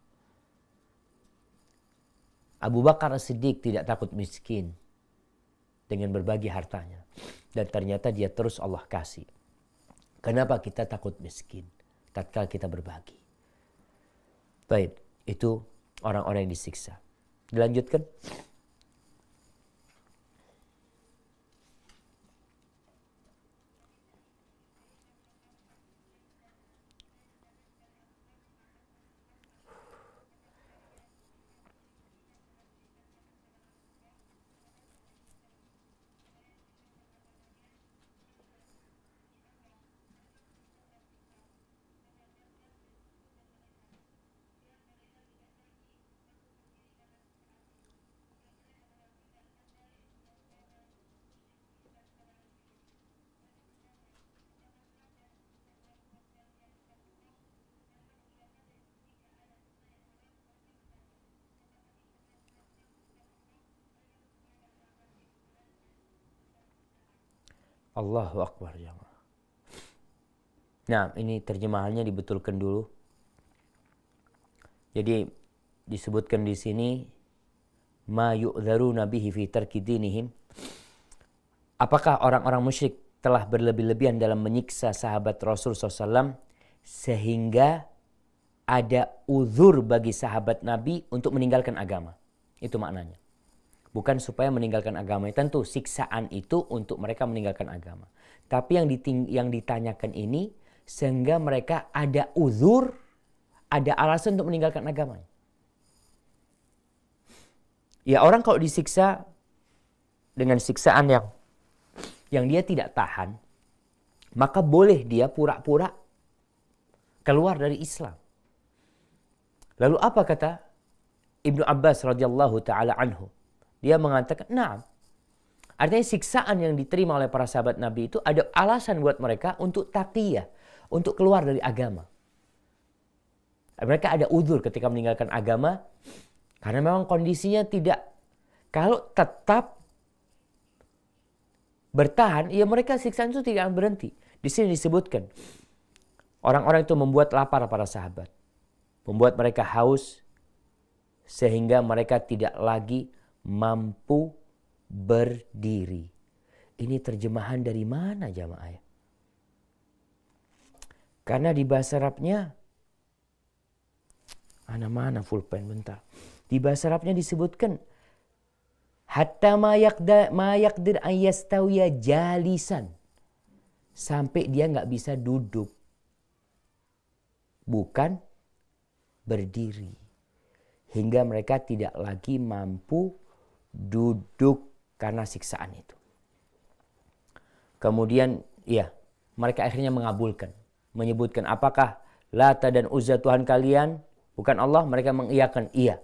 Abu Bakar Siddiq tidak takut miskin dengan berbagi hartanya. Dan ternyata dia terus Allah kasih. Kenapa kita takut miskin? Tatkala kita berbagi. Baik, itu orang-orang yang disiksa. Dilanjutkan. Allahu Akbar jamaah. Ya nah, ini terjemahannya dibetulkan dulu. Jadi disebutkan di sini ma yu'dharu nabihi fi tarki dinihim. Apakah orang-orang musyrik telah berlebih-lebihan dalam menyiksa sahabat Rasul SAW sehingga ada uzur bagi sahabat Nabi untuk meninggalkan agama. Itu maknanya bukan supaya meninggalkan agama. Ya, tentu siksaan itu untuk mereka meninggalkan agama. Tapi yang yang ditanyakan ini sehingga mereka ada uzur, ada alasan untuk meninggalkan agama. Ya orang kalau disiksa dengan siksaan yang yang dia tidak tahan, maka boleh dia pura-pura keluar dari Islam. Lalu apa kata Ibnu Abbas radhiyallahu taala anhu? Dia mengatakan, nah, artinya siksaan yang diterima oleh para sahabat Nabi itu ada alasan buat mereka untuk taqiyah, untuk keluar dari agama. Mereka ada udur ketika meninggalkan agama karena memang kondisinya tidak kalau tetap bertahan, ya mereka siksaan itu tidak akan berhenti. Di sini disebutkan orang-orang itu membuat lapar para sahabat, membuat mereka haus sehingga mereka tidak lagi mampu berdiri. Ini terjemahan dari mana jamaah Karena di bahasa Arabnya, mana mana pen bentar. Di bahasa Arabnya disebutkan hatta mayakdir ayastawiya jalisan sampai dia nggak bisa duduk, bukan berdiri, hingga mereka tidak lagi mampu duduk karena siksaan itu. Kemudian ya, mereka akhirnya mengabulkan, menyebutkan apakah Lata dan Uzza Tuhan kalian bukan Allah? Mereka mengiyakan iya.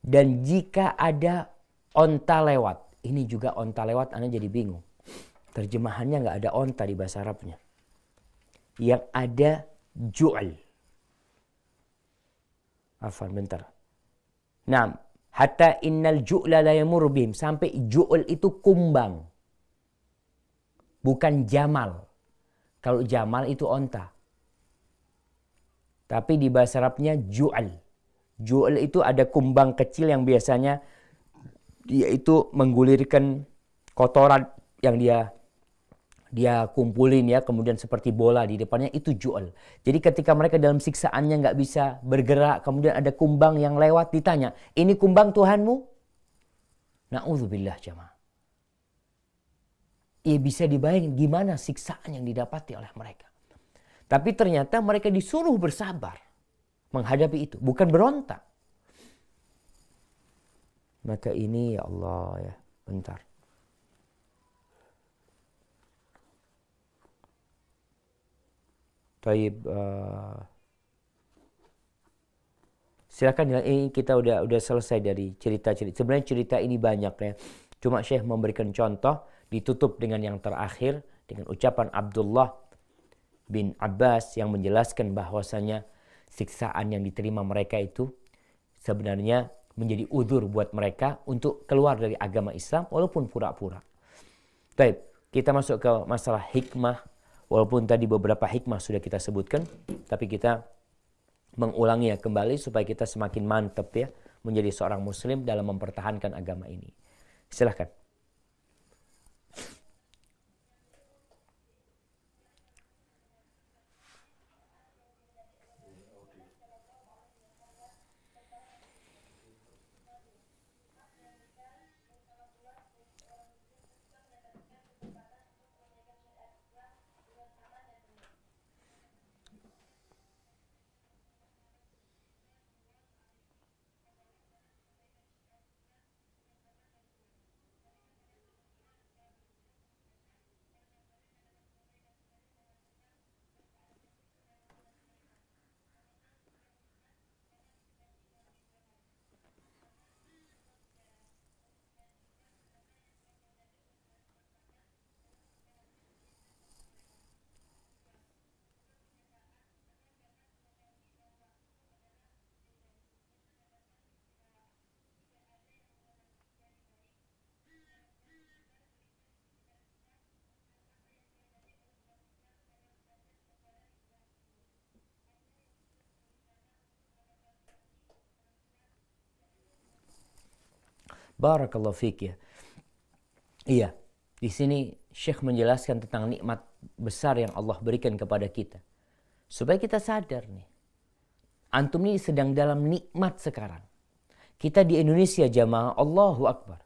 Dan jika ada onta lewat, ini juga onta lewat Anda jadi bingung. Terjemahannya nggak ada onta di bahasa Arabnya. Yang ada ju'al. Afan bentar. Nah, Hatta innal ju'la la yamur bihim. Sampai ju'l itu kumbang. Bukan jamal. Kalau jamal itu onta. Tapi di bahasa Arabnya ju'al. Ju'al itu ada kumbang kecil yang biasanya dia itu menggulirkan kotoran yang dia dia kumpulin ya kemudian seperti bola di depannya itu jual. Jadi ketika mereka dalam siksaannya nggak bisa bergerak kemudian ada kumbang yang lewat ditanya ini kumbang Tuhanmu? Na'udzubillah jamaah. Ya bisa dibayangin gimana siksaan yang didapati oleh mereka. Tapi ternyata mereka disuruh bersabar menghadapi itu bukan berontak. Maka ini ya Allah ya bentar Taib. Uh, silakan ya, ini kita udah udah selesai dari cerita-cerita. Sebenarnya cerita ini banyak ya. Cuma Syekh memberikan contoh ditutup dengan yang terakhir dengan ucapan Abdullah bin Abbas yang menjelaskan bahwasanya siksaan yang diterima mereka itu sebenarnya menjadi udur buat mereka untuk keluar dari agama Islam walaupun pura-pura. Baik, kita masuk ke masalah hikmah Walaupun tadi beberapa hikmah sudah kita sebutkan, tapi kita mengulanginya kembali supaya kita semakin mantap ya menjadi seorang muslim dalam mempertahankan agama ini. Silahkan. Barakallahu fiq ya. Iya, di sini Syekh menjelaskan tentang nikmat besar yang Allah berikan kepada kita. Supaya kita sadar nih. Antum ini sedang dalam nikmat sekarang. Kita di Indonesia jamaah Allahu Akbar.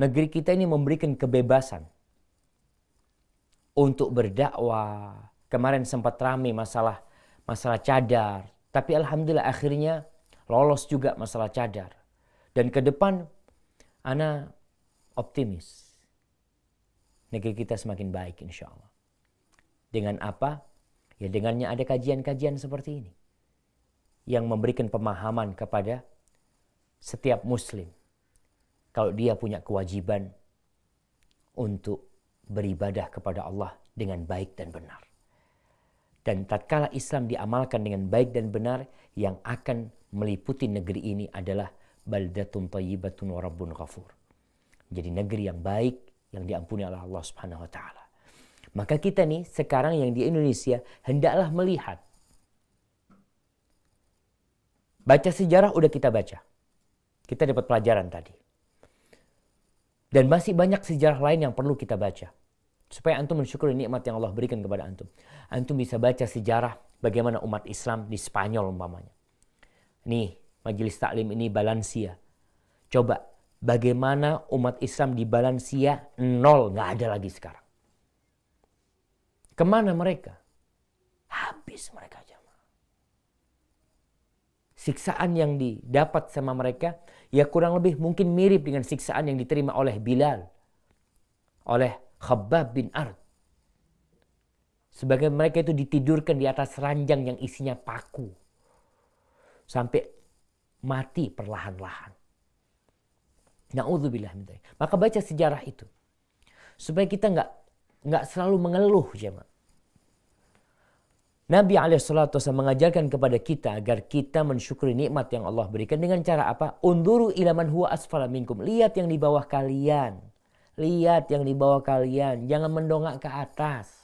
Negeri kita ini memberikan kebebasan untuk berdakwah. Kemarin sempat rame masalah masalah cadar, tapi alhamdulillah akhirnya lolos juga masalah cadar. Dan ke depan, Ana optimis. Negeri kita semakin baik insya Allah. Dengan apa? Ya dengannya ada kajian-kajian seperti ini. Yang memberikan pemahaman kepada setiap muslim. Kalau dia punya kewajiban untuk beribadah kepada Allah dengan baik dan benar. Dan tatkala Islam diamalkan dengan baik dan benar, yang akan meliputi negeri ini adalah baldatun tayyibatun wa rabbun ghafur. Jadi negeri yang baik yang diampuni oleh Allah Subhanahu wa taala. Maka kita nih sekarang yang di Indonesia hendaklah melihat Baca sejarah udah kita baca. Kita dapat pelajaran tadi. Dan masih banyak sejarah lain yang perlu kita baca. Supaya antum mensyukuri nikmat yang Allah berikan kepada antum. Antum bisa baca sejarah bagaimana umat Islam di Spanyol umpamanya. Nih, majelis taklim ini balansia. Coba bagaimana umat Islam di balansia nol nggak ada lagi sekarang. Kemana mereka? Habis mereka jamaah. Siksaan yang didapat sama mereka ya kurang lebih mungkin mirip dengan siksaan yang diterima oleh Bilal. Oleh Khabbab bin Ard. Sebagai mereka itu ditidurkan di atas ranjang yang isinya paku. Sampai mati perlahan-lahan. Na'udzubillah min Maka baca sejarah itu. Supaya kita nggak nggak selalu mengeluh jemaah. Nabi alaihissalatu mengajarkan kepada kita agar kita mensyukuri nikmat yang Allah berikan dengan cara apa? Unduru ilaman huwa asfala minkum. Lihat yang di bawah kalian. Lihat yang di bawah kalian. Jangan mendongak ke atas.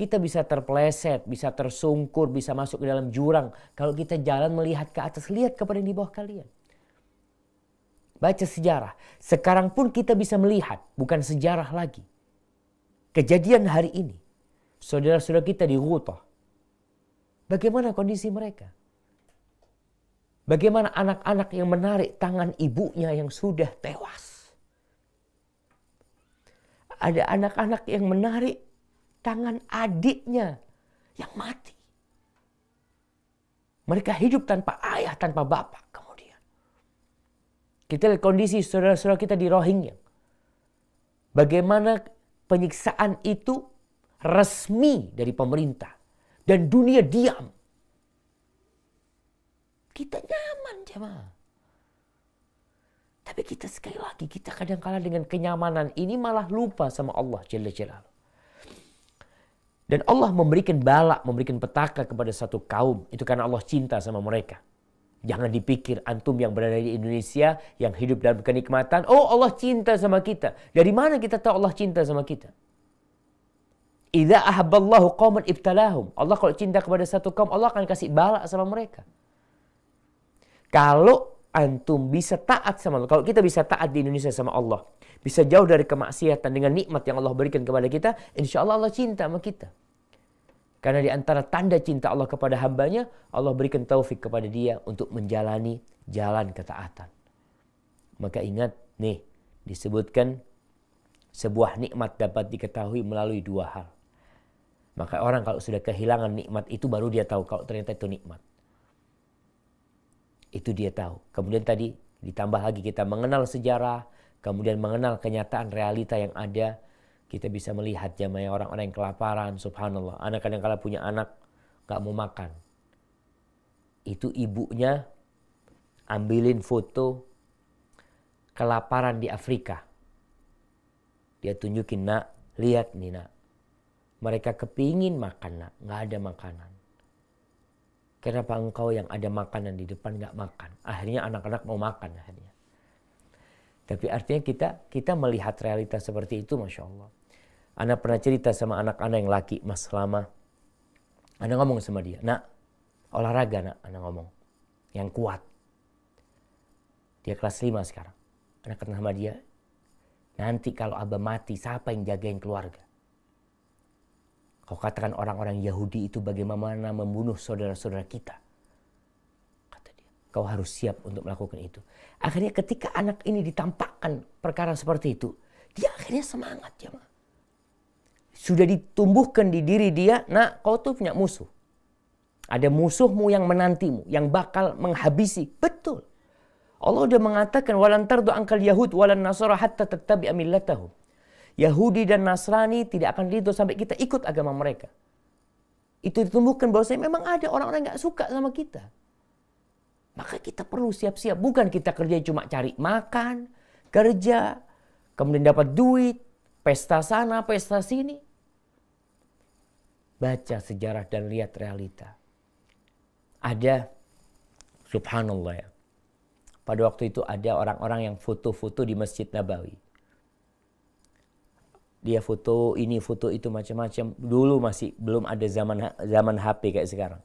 Kita bisa terpleset, bisa tersungkur, bisa masuk ke dalam jurang. Kalau kita jalan melihat ke atas, lihat kepada yang di bawah kalian. Baca sejarah. Sekarang pun kita bisa melihat, bukan sejarah lagi. Kejadian hari ini, saudara-saudara kita di Ghutah. Bagaimana kondisi mereka? Bagaimana anak-anak yang menarik tangan ibunya yang sudah tewas? Ada anak-anak yang menarik tangan adiknya yang mati. Mereka hidup tanpa ayah, tanpa bapak kemudian. Kita lihat kondisi saudara-saudara kita di Rohingya. Bagaimana penyiksaan itu resmi dari pemerintah. Dan dunia diam. Kita nyaman jemaah. Tapi kita sekali lagi, kita kadang-kala dengan kenyamanan ini malah lupa sama Allah Jalla Jalla. Dan Allah memberikan balak, memberikan petaka kepada satu kaum. Itu karena Allah cinta sama mereka. Jangan dipikir antum yang berada di Indonesia, yang hidup dalam kenikmatan, oh Allah cinta sama kita. Dari mana kita tahu Allah cinta sama kita? Iza ahabballahu qawman ibtalahum. Allah kalau cinta kepada satu kaum, Allah akan kasih balak sama mereka. Kalau antum bisa taat sama Allah, kalau kita bisa taat di Indonesia sama Allah, bisa jauh dari kemaksiatan dengan nikmat yang Allah berikan kepada kita, insya Allah Allah cinta sama kita. Karena di antara tanda cinta Allah kepada hambanya, Allah berikan taufik kepada dia untuk menjalani jalan ketaatan. Maka ingat nih, disebutkan sebuah nikmat dapat diketahui melalui dua hal. Maka orang kalau sudah kehilangan nikmat itu baru dia tahu kalau ternyata itu nikmat. Itu dia tahu. Kemudian tadi ditambah lagi kita mengenal sejarah, kemudian mengenal kenyataan realita yang ada, kita bisa melihat jamaah orang-orang yang kelaparan, subhanallah. Anak kadang kala punya anak nggak mau makan. Itu ibunya ambilin foto kelaparan di Afrika. Dia tunjukin, nak, lihat nih nak. Mereka kepingin makan nak, gak ada makanan. Kenapa engkau yang ada makanan di depan gak makan? Akhirnya anak-anak mau makan akhirnya. Tapi artinya kita kita melihat realitas seperti itu, masya Allah. Anda pernah cerita sama anak Anda yang laki, Mas Lama. Anda ngomong sama dia, nak, olahraga nak, Anda ngomong. Yang kuat. Dia kelas lima sekarang. Anda kenal sama dia, nanti kalau Abah mati, siapa yang jagain keluarga? Kau katakan orang-orang Yahudi itu bagaimana membunuh saudara-saudara kita. Kau harus siap untuk melakukan itu. Akhirnya ketika anak ini ditampakkan perkara seperti itu, dia akhirnya semangat ya ma. Sudah ditumbuhkan di diri dia, nak kau tuh punya musuh. Ada musuhmu yang menantimu, yang bakal menghabisi. Betul. Allah sudah mengatakan walan tardu angkal yahud walan nasara hatta tetabi amillatahu. Yahudi dan Nasrani tidak akan ridho sampai kita ikut agama mereka. Itu ditumbuhkan bahwa saya memang ada orang-orang yang gak suka sama kita. Maka kita perlu siap-siap. Bukan kita kerja cuma cari makan, kerja, kemudian dapat duit, pesta sana, pesta sini. Baca sejarah dan lihat realita. Ada, subhanallah ya. Pada waktu itu ada orang-orang yang foto-foto di Masjid Nabawi. Dia foto ini, foto itu macam-macam. Dulu masih belum ada zaman zaman HP kayak sekarang.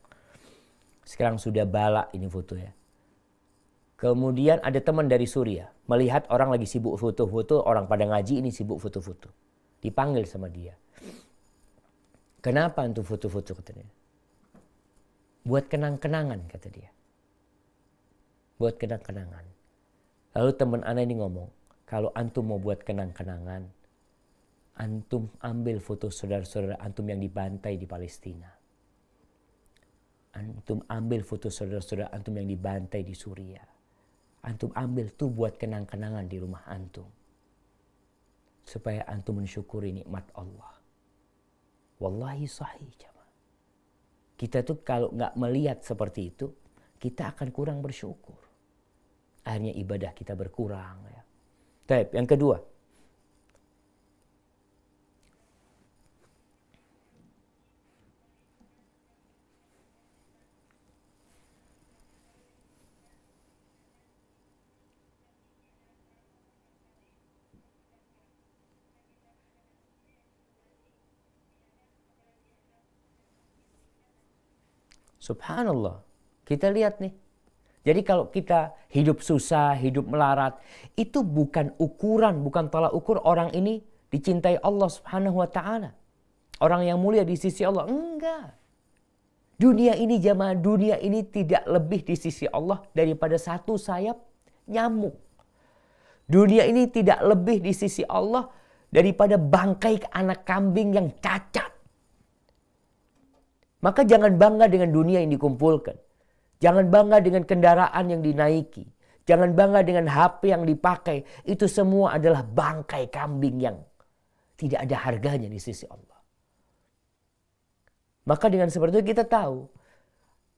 Sekarang sudah balak ini foto ya Kemudian ada teman dari Suria melihat orang lagi sibuk foto-foto, orang pada ngaji ini sibuk foto-foto. Dipanggil sama dia. Kenapa untuk foto-foto katanya? Buat kenang-kenangan kata dia. Buat kenang-kenangan. Lalu teman Ana ini ngomong, kalau antum mau buat kenang-kenangan, antum ambil foto saudara-saudara antum yang dibantai di Palestina. Antum ambil foto saudara-saudara antum yang dibantai di Suriah Antum ambil tuh buat kenang-kenangan di rumah antum. Supaya antum mensyukuri nikmat Allah. Wallahi sahih jamaah. Kita tuh kalau nggak melihat seperti itu, kita akan kurang bersyukur. Akhirnya ibadah kita berkurang ya. Taip, yang kedua, Subhanallah. Kita lihat nih. Jadi kalau kita hidup susah, hidup melarat, itu bukan ukuran, bukan tolak ukur orang ini dicintai Allah Subhanahu wa taala. Orang yang mulia di sisi Allah. Enggak. Dunia ini jamaah dunia ini tidak lebih di sisi Allah daripada satu sayap nyamuk. Dunia ini tidak lebih di sisi Allah daripada bangkai anak kambing yang cacat. Maka jangan bangga dengan dunia yang dikumpulkan. Jangan bangga dengan kendaraan yang dinaiki. Jangan bangga dengan HP yang dipakai. Itu semua adalah bangkai kambing yang tidak ada harganya di sisi Allah. Maka dengan seperti itu kita tahu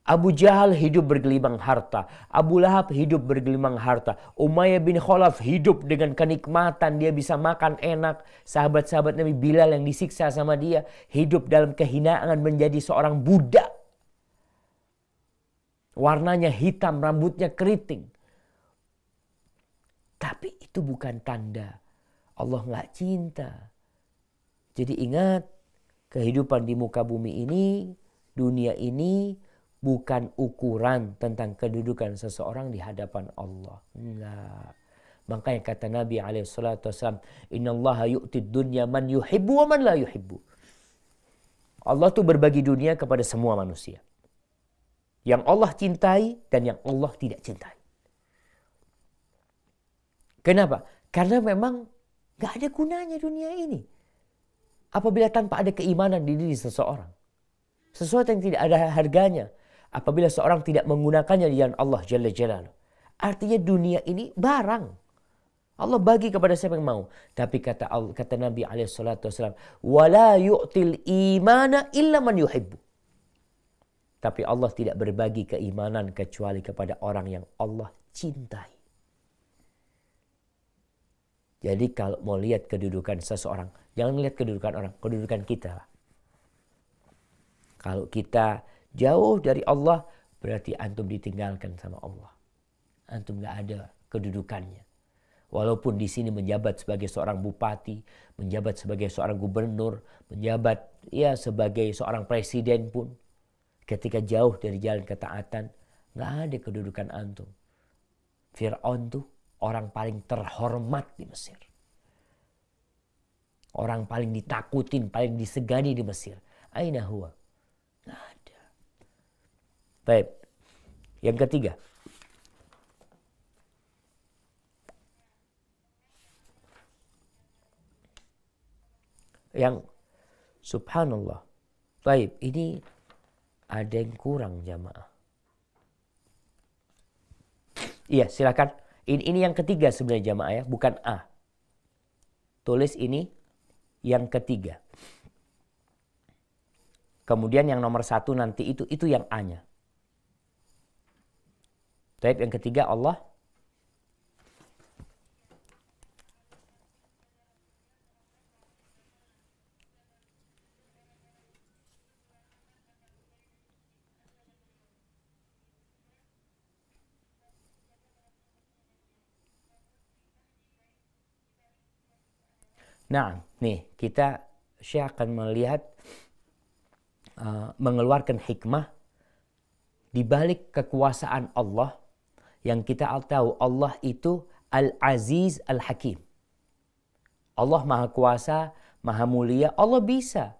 Abu Jahal hidup bergelimang harta. Abu Lahab hidup bergelimang harta. Umayyah bin Khalaf hidup dengan kenikmatan. Dia bisa makan enak. Sahabat-sahabat Nabi Bilal yang disiksa sama dia. Hidup dalam kehinaan menjadi seorang budak. Warnanya hitam, rambutnya keriting. Tapi itu bukan tanda Allah nggak cinta. Jadi ingat kehidupan di muka bumi ini, dunia ini bukan ukuran tentang kedudukan seseorang di hadapan Allah. Nah, makanya kata Nabi Alaihissalam, Inna Allah yu'ti dunya man yuhibbu wa man la yuhibbu. Allah tuh berbagi dunia kepada semua manusia. Yang Allah cintai dan yang Allah tidak cintai. Kenapa? Karena memang gak ada gunanya dunia ini. Apabila tanpa ada keimanan di diri seseorang. Sesuatu yang tidak ada harganya apabila seorang tidak menggunakannya di jalan Allah Jalla Jalaluh. Artinya dunia ini barang. Allah bagi kepada siapa yang mau. Tapi kata Allah, kata Nabi SAW, وَلَا يُؤْتِلْ imana illa man yuhibbu. Tapi Allah tidak berbagi keimanan kecuali kepada orang yang Allah cintai. Jadi kalau mau lihat kedudukan seseorang, jangan lihat kedudukan orang, kedudukan kita. Kalau kita jauh dari Allah berarti antum ditinggalkan sama Allah. Antum nggak ada kedudukannya. Walaupun di sini menjabat sebagai seorang bupati, menjabat sebagai seorang gubernur, menjabat ya sebagai seorang presiden pun, ketika jauh dari jalan ketaatan, nggak ada kedudukan antum. Fir'aun tuh orang paling terhormat di Mesir. Orang paling ditakutin, paling disegani di Mesir. Aina huwa? Baik. Yang ketiga. Yang subhanallah. Baik, ini ada yang kurang jamaah. Iya, silakan. Ini, ini yang ketiga sebenarnya jamaah ya, bukan A. Tulis ini yang ketiga. Kemudian yang nomor satu nanti itu itu yang A-nya. Taib yang ketiga Allah Nah, nih kita saya akan melihat uh, mengeluarkan hikmah di balik kekuasaan Allah yang kita tahu Allah itu Al-Aziz Al-Hakim. Allah Maha Kuasa, Maha Mulia, Allah bisa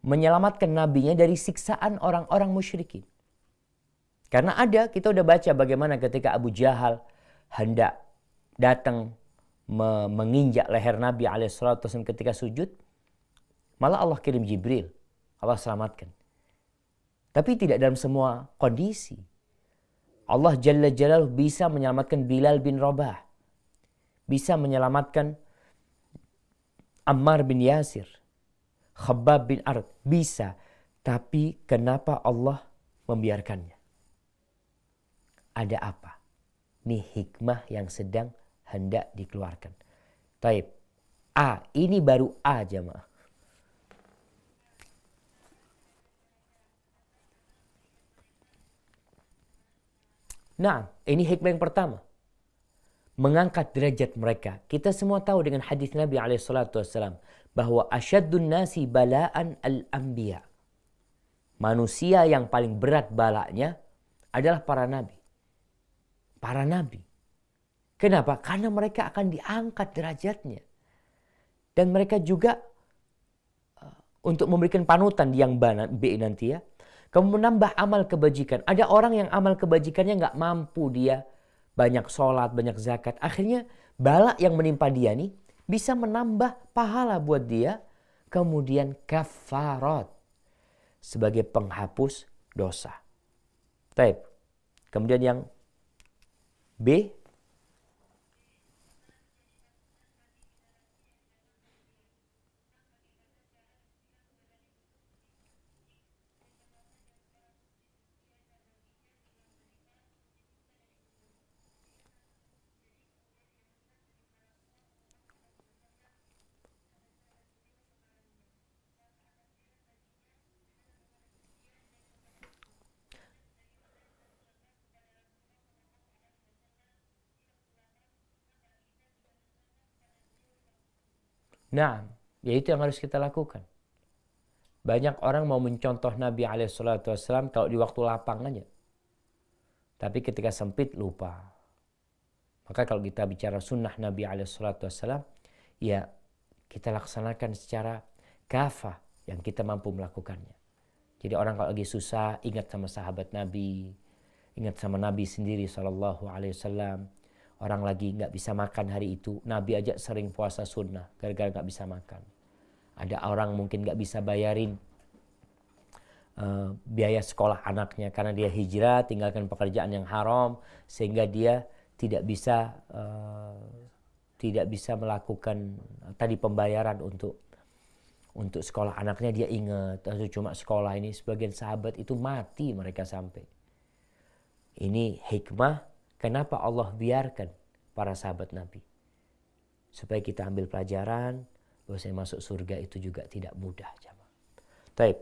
menyelamatkan nabinya dari siksaan orang-orang musyrikin. Karena ada, kita udah baca bagaimana ketika Abu Jahal hendak datang menginjak leher Nabi alaihissalam ketika sujud, malah Allah kirim Jibril, Allah selamatkan. Tapi tidak dalam semua kondisi. Allah Jalla Jalal bisa menyelamatkan Bilal bin Rabah. Bisa menyelamatkan Ammar bin Yasir. Khabbab bin Arad. Bisa. Tapi kenapa Allah membiarkannya? Ada apa? Ini hikmah yang sedang hendak dikeluarkan. Taib. A. Ini baru A jamaah. Nah, ini hikmah yang pertama. Mengangkat derajat mereka. Kita semua tahu dengan hadis Nabi SAW bahwa asyadun nasi balaan al-anbiya. Manusia yang paling berat balanya adalah para nabi. Para nabi. Kenapa? Karena mereka akan diangkat derajatnya. Dan mereka juga uh, untuk memberikan panutan yang B nanti ya kamu menambah amal kebajikan. Ada orang yang amal kebajikannya nggak mampu dia banyak sholat, banyak zakat. Akhirnya balak yang menimpa dia nih bisa menambah pahala buat dia. Kemudian kafarot sebagai penghapus dosa. Taip. Kemudian yang B Nah, itu yang harus kita lakukan. Banyak orang mau mencontoh Nabi SAW kalau di waktu lapang aja. Tapi ketika sempit lupa. Maka kalau kita bicara sunnah Nabi SAW, ya kita laksanakan secara kafah yang kita mampu melakukannya. Jadi orang kalau lagi susah ingat sama sahabat Nabi, ingat sama Nabi sendiri saw. Orang lagi nggak bisa makan hari itu. Nabi aja sering puasa sunnah gara-gara nggak bisa makan. Ada orang mungkin nggak bisa bayarin uh, biaya sekolah anaknya karena dia hijrah, tinggalkan pekerjaan yang haram, sehingga dia tidak bisa uh, tidak bisa melakukan tadi pembayaran untuk untuk sekolah anaknya dia ingat atau cuma sekolah ini sebagian sahabat itu mati mereka sampai ini hikmah Kenapa Allah biarkan para sahabat Nabi? Supaya kita ambil pelajaran bahwasanya masuk surga itu juga tidak mudah, coba. Taib.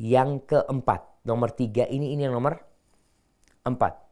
Yang keempat, nomor tiga ini ini yang nomor empat.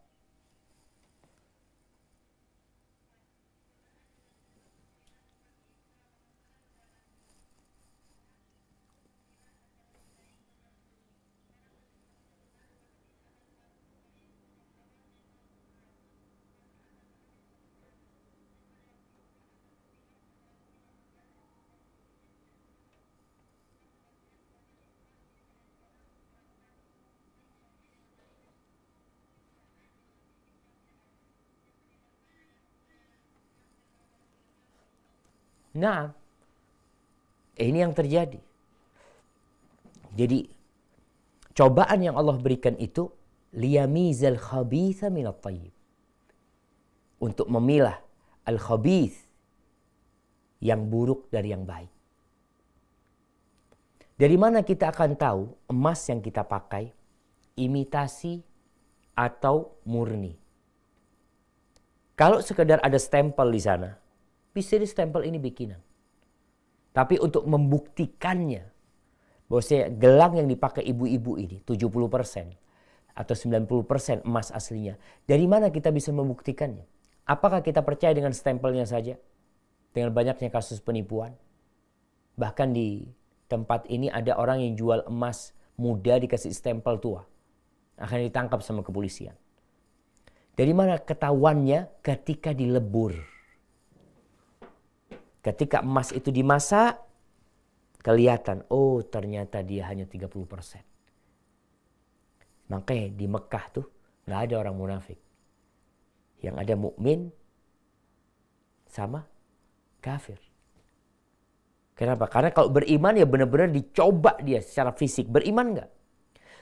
Nah, eh, ini yang terjadi. Jadi cobaan yang Allah berikan itu liyamizal khabitha minat tayyib. Untuk memilah al khabith yang buruk dari yang baik. Dari mana kita akan tahu emas yang kita pakai imitasi atau murni? Kalau sekedar ada stempel di sana, Pisir stempel ini bikinan. Tapi untuk membuktikannya bahwa gelang yang dipakai ibu-ibu ini 70% atau 90% emas aslinya. Dari mana kita bisa membuktikannya? Apakah kita percaya dengan stempelnya saja? Dengan banyaknya kasus penipuan? Bahkan di tempat ini ada orang yang jual emas muda dikasih stempel tua. Akan ditangkap sama kepolisian. Dari mana ketahuannya ketika dilebur? Ketika emas itu dimasak, kelihatan, oh ternyata dia hanya 30%. Makanya di Mekah tuh nggak ada orang munafik. Yang ada mukmin sama kafir. Kenapa? Karena kalau beriman ya benar-benar dicoba dia secara fisik. Beriman nggak?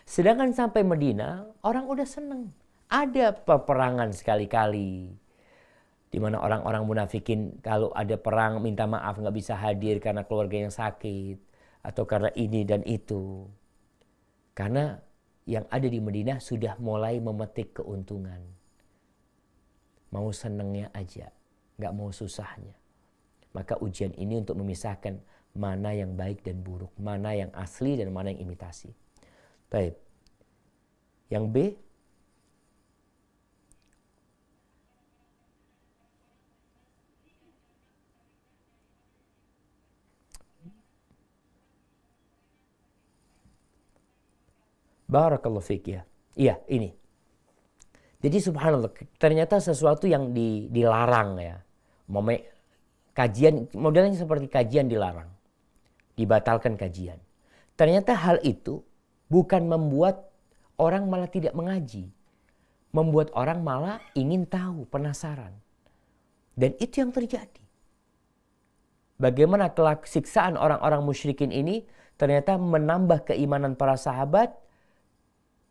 Sedangkan sampai Medina, orang udah seneng. Ada peperangan sekali-kali di mana orang-orang munafikin kalau ada perang minta maaf nggak bisa hadir karena keluarga yang sakit atau karena ini dan itu. Karena yang ada di Medina sudah mulai memetik keuntungan. Mau senengnya aja, nggak mau susahnya. Maka ujian ini untuk memisahkan mana yang baik dan buruk, mana yang asli dan mana yang imitasi. Baik. Yang B, Barakallahu fiq ya. Iya, ini. Jadi subhanallah, ternyata sesuatu yang di, dilarang ya. Mome, kajian, modelnya seperti kajian dilarang. Dibatalkan kajian. Ternyata hal itu bukan membuat orang malah tidak mengaji. Membuat orang malah ingin tahu, penasaran. Dan itu yang terjadi. Bagaimana kelak siksaan orang-orang musyrikin ini ternyata menambah keimanan para sahabat,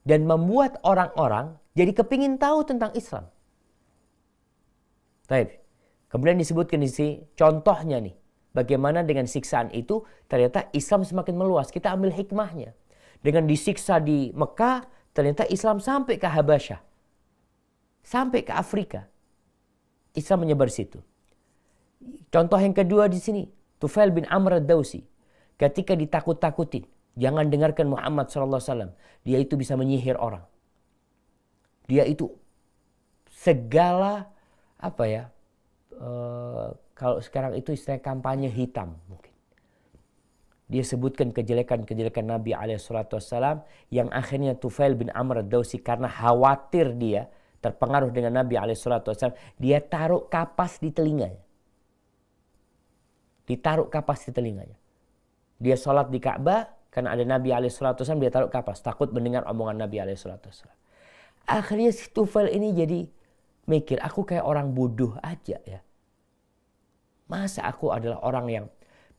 dan membuat orang-orang jadi kepingin tahu tentang Islam. Baik. Kemudian disebutkan di sini contohnya nih. Bagaimana dengan siksaan itu ternyata Islam semakin meluas. Kita ambil hikmahnya. Dengan disiksa di Mekah ternyata Islam sampai ke Habasyah. Sampai ke Afrika. Islam menyebar situ. Contoh yang kedua di sini. Tufail bin Amr ad-Dawsi. Ketika ditakut-takutin Jangan dengarkan Muhammad sallallahu alaihi wasallam. Dia itu bisa menyihir orang. Dia itu segala apa ya? E, kalau sekarang itu istilah kampanye hitam mungkin. Dia sebutkan kejelekan-kejelekan Nabi alaihissalam yang akhirnya Tufail bin Amr Dausi karena khawatir dia terpengaruh dengan Nabi alaihissalam, dia taruh kapas di telinganya. Ditaruh kapas di telinganya. Dia sholat di Ka'bah, karena ada Nabi alaihissalatu dia taruh kapas. Takut mendengar omongan Nabi alaihissalatu Akhirnya si Tufel ini jadi mikir, aku kayak orang bodoh aja ya. Masa aku adalah orang yang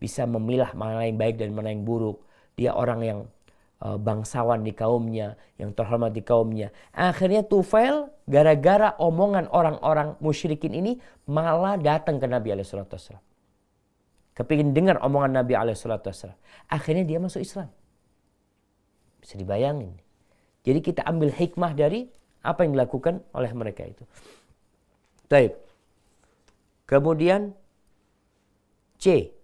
bisa memilah mana yang baik dan mana yang buruk. Dia orang yang eh, bangsawan di kaumnya, yang terhormat di kaumnya. Akhirnya Tufail gara-gara omongan orang-orang musyrikin ini malah datang ke Nabi alaihi wasallam kepingin dengar omongan Nabi SAW. Akhirnya dia masuk Islam. Bisa dibayangin. Jadi kita ambil hikmah dari apa yang dilakukan oleh mereka itu. Baik. Kemudian C.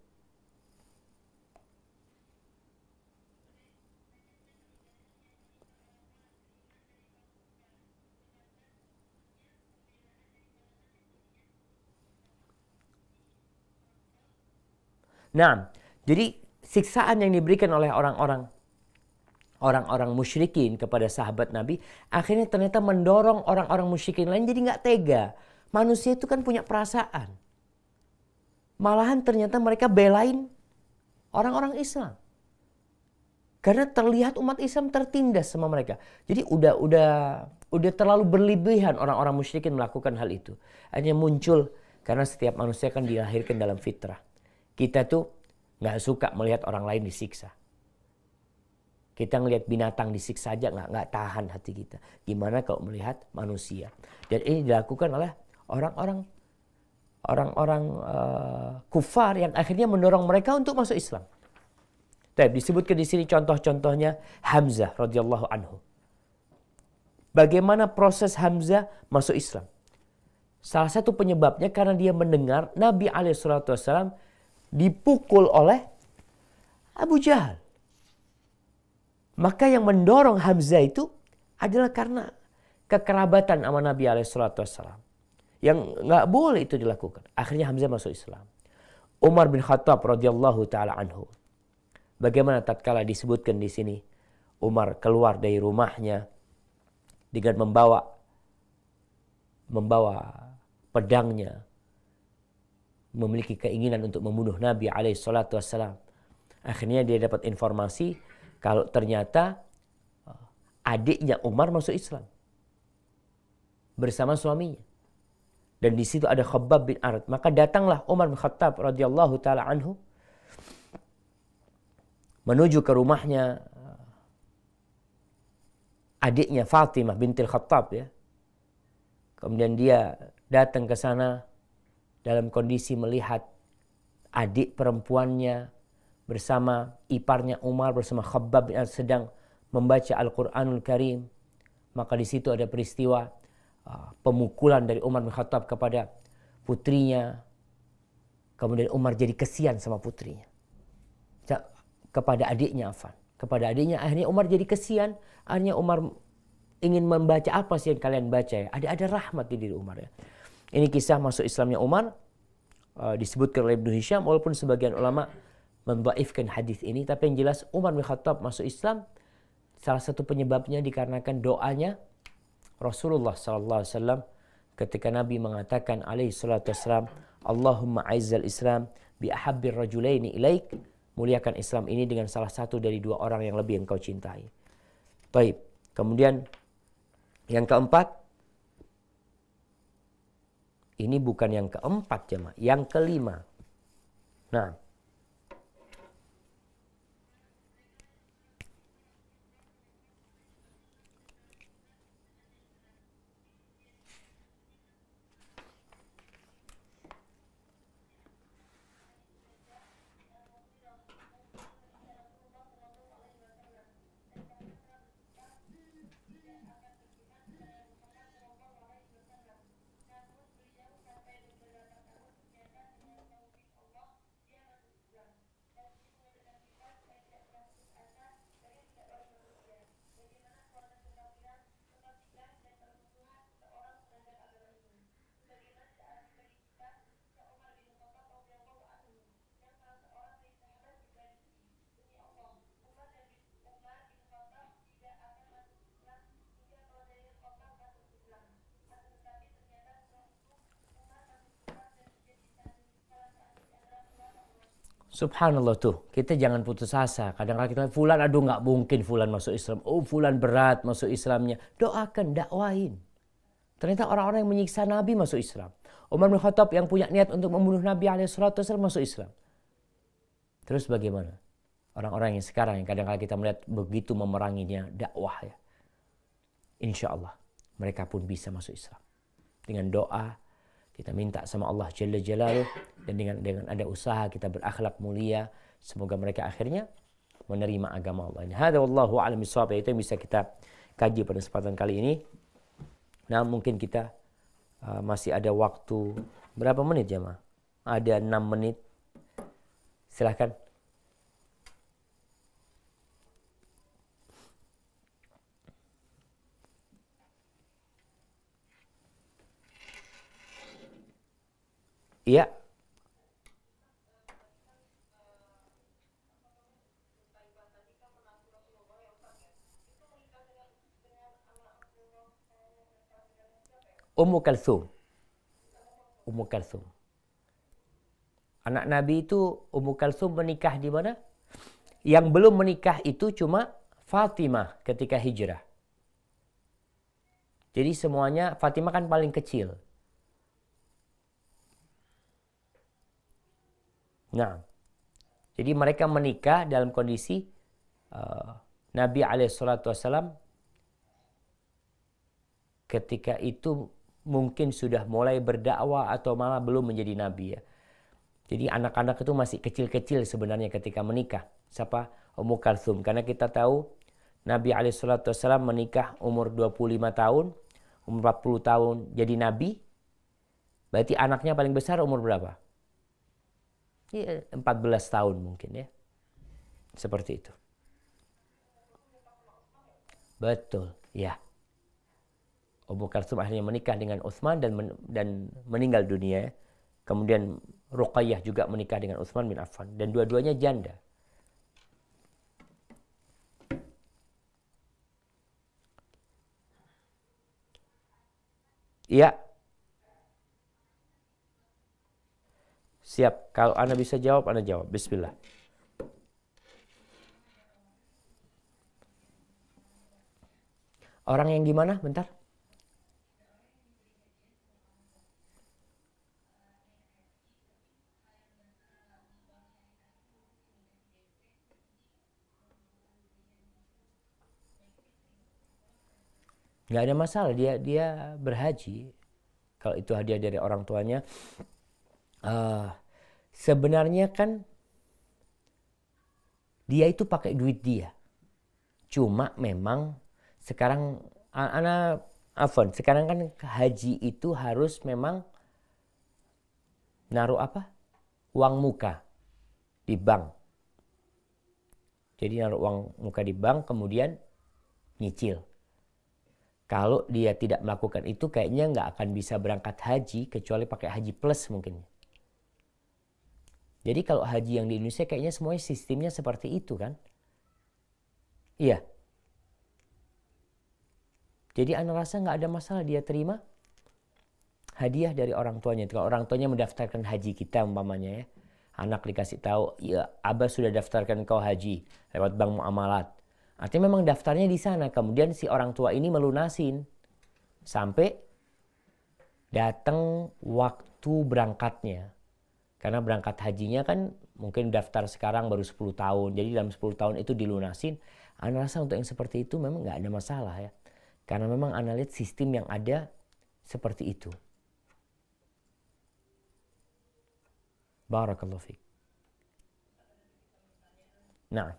Nah, jadi siksaan yang diberikan oleh orang-orang orang-orang musyrikin kepada sahabat Nabi akhirnya ternyata mendorong orang-orang musyrikin lain jadi nggak tega. Manusia itu kan punya perasaan. Malahan ternyata mereka belain orang-orang Islam. Karena terlihat umat Islam tertindas sama mereka. Jadi udah udah udah terlalu berlebihan orang-orang musyrikin melakukan hal itu. Hanya muncul karena setiap manusia kan dilahirkan dalam fitrah. Kita tuh nggak suka melihat orang lain disiksa. Kita ngelihat binatang disiksa aja nggak nggak tahan hati kita. Gimana kalau melihat manusia? Dan ini dilakukan oleh orang-orang orang-orang uh, kufar yang akhirnya mendorong mereka untuk masuk Islam. Tapi disebutkan di sini contoh-contohnya Hamzah radhiyallahu anhu. Bagaimana proses Hamzah masuk Islam? Salah satu penyebabnya karena dia mendengar Nabi alaihissalam dipukul oleh Abu Jahal. Maka yang mendorong Hamzah itu adalah karena kekerabatan sama Nabi SAW. Yang nggak boleh itu dilakukan. Akhirnya Hamzah masuk Islam. Umar bin Khattab radhiyallahu taala anhu. Bagaimana tatkala disebutkan di sini Umar keluar dari rumahnya dengan membawa membawa pedangnya memiliki keinginan untuk membunuh Nabi alaihi salatu wassalam. Akhirnya dia dapat informasi kalau ternyata uh, adiknya Umar masuk Islam bersama suaminya. Dan di situ ada Khabbab bin Arad. Maka datanglah Umar bin Khattab radhiyallahu taala anhu menuju ke rumahnya uh, adiknya Fatimah bintil Khattab ya. Kemudian dia datang ke sana dalam kondisi melihat adik perempuannya bersama iparnya Umar bersama Khabbab yang sedang membaca Al-Qur'anul Karim maka di situ ada peristiwa uh, pemukulan dari Umar bin Khattab kepada putrinya kemudian Umar jadi kesian sama putrinya kepada adiknya Afan kepada adiknya akhirnya Umar jadi kesian akhirnya Umar ingin membaca apa sih yang kalian baca ya ada ada rahmat di diri Umar ya ini kisah masuk Islamnya Umar uh, disebutkan oleh Ibnu Hisham walaupun sebagian ulama membaifkan hadis ini tapi yang jelas Umar bin Khattab masuk Islam salah satu penyebabnya dikarenakan doanya Rasulullah sallallahu alaihi wasallam ketika Nabi mengatakan alaihi salatu wasallam Allahumma aizzal Islam bi ahabbir rajulaini ilaik muliakan Islam ini dengan salah satu dari dua orang yang lebih engkau cintai. Baik. Kemudian yang keempat ini bukan yang keempat jemaah, yang kelima. Nah, Subhanallah tuh, kita jangan putus asa. Kadang-kadang kita, fulan aduh nggak mungkin fulan masuk Islam. Oh fulan berat masuk Islamnya. Doakan, dakwahin. Ternyata orang-orang yang menyiksa Nabi masuk Islam. Umar bin Khattab yang punya niat untuk membunuh Nabi alaihissalam masuk Islam. Terus bagaimana? Orang-orang yang sekarang yang kadang-kadang kita melihat begitu memeranginya dakwah ya. Insya Allah mereka pun bisa masuk Islam. Dengan doa, kita minta sama Allah Jalla Jalaluh dan dengan dengan ada usaha kita berakhlak mulia. Semoga mereka akhirnya menerima agama Allah. Ini hada wallahu a'lam bishawab itu yang bisa kita kaji pada kesempatan kali ini. Nah, mungkin kita uh, masih ada waktu berapa menit jemaah Ada 6 menit. Silahkan. Iya. Ummu Kalsum. Ummu Kalsum. Anak Nabi itu Ummu Kalsum menikah di mana? Yang belum menikah itu cuma Fatimah ketika hijrah. Jadi semuanya Fatimah kan paling kecil. Nah, jadi mereka menikah dalam kondisi uh, Nabi Alaihissalam ketika itu mungkin sudah mulai berdakwah atau malah belum menjadi nabi ya. Jadi anak-anak itu masih kecil-kecil sebenarnya ketika menikah. Siapa? Ummu Kalsum. Karena kita tahu Nabi Alaihissalam menikah umur 25 tahun, umur 40 tahun jadi nabi. Berarti anaknya paling besar umur berapa? Ya, 14 tahun mungkin ya. Seperti itu. Betul, ya. Abu Kalsum akhirnya menikah dengan Utsman dan men dan meninggal dunia. Ya. Kemudian Ruqayyah juga menikah dengan Utsman bin Affan dan dua-duanya janda. Ya, Siap. Kalau Anda bisa jawab, Anda jawab. Bismillah. Orang yang gimana? Bentar. Gak ada masalah dia dia berhaji kalau itu hadiah dari orang tuanya uh, Sebenarnya kan dia itu pakai duit dia. Cuma memang sekarang anak Afon, sekarang kan haji itu harus memang naruh apa? Uang muka di bank. Jadi naruh uang muka di bank kemudian nyicil. Kalau dia tidak melakukan itu kayaknya nggak akan bisa berangkat haji kecuali pakai haji plus mungkin. Jadi kalau haji yang di Indonesia kayaknya semuanya sistemnya seperti itu kan? Iya. Jadi anda rasa nggak ada masalah dia terima hadiah dari orang tuanya. Kalau orang tuanya mendaftarkan haji kita umpamanya ya. Anak dikasih tahu, ya abah sudah daftarkan kau haji lewat bank muamalat. Artinya memang daftarnya di sana. Kemudian si orang tua ini melunasin sampai datang waktu berangkatnya. Karena berangkat hajinya kan mungkin daftar sekarang baru 10 tahun. Jadi dalam 10 tahun itu dilunasin. Anda rasa untuk yang seperti itu memang nggak ada masalah ya. Karena memang Anda lihat sistem yang ada seperti itu. Barakallahu fiqh. Nah.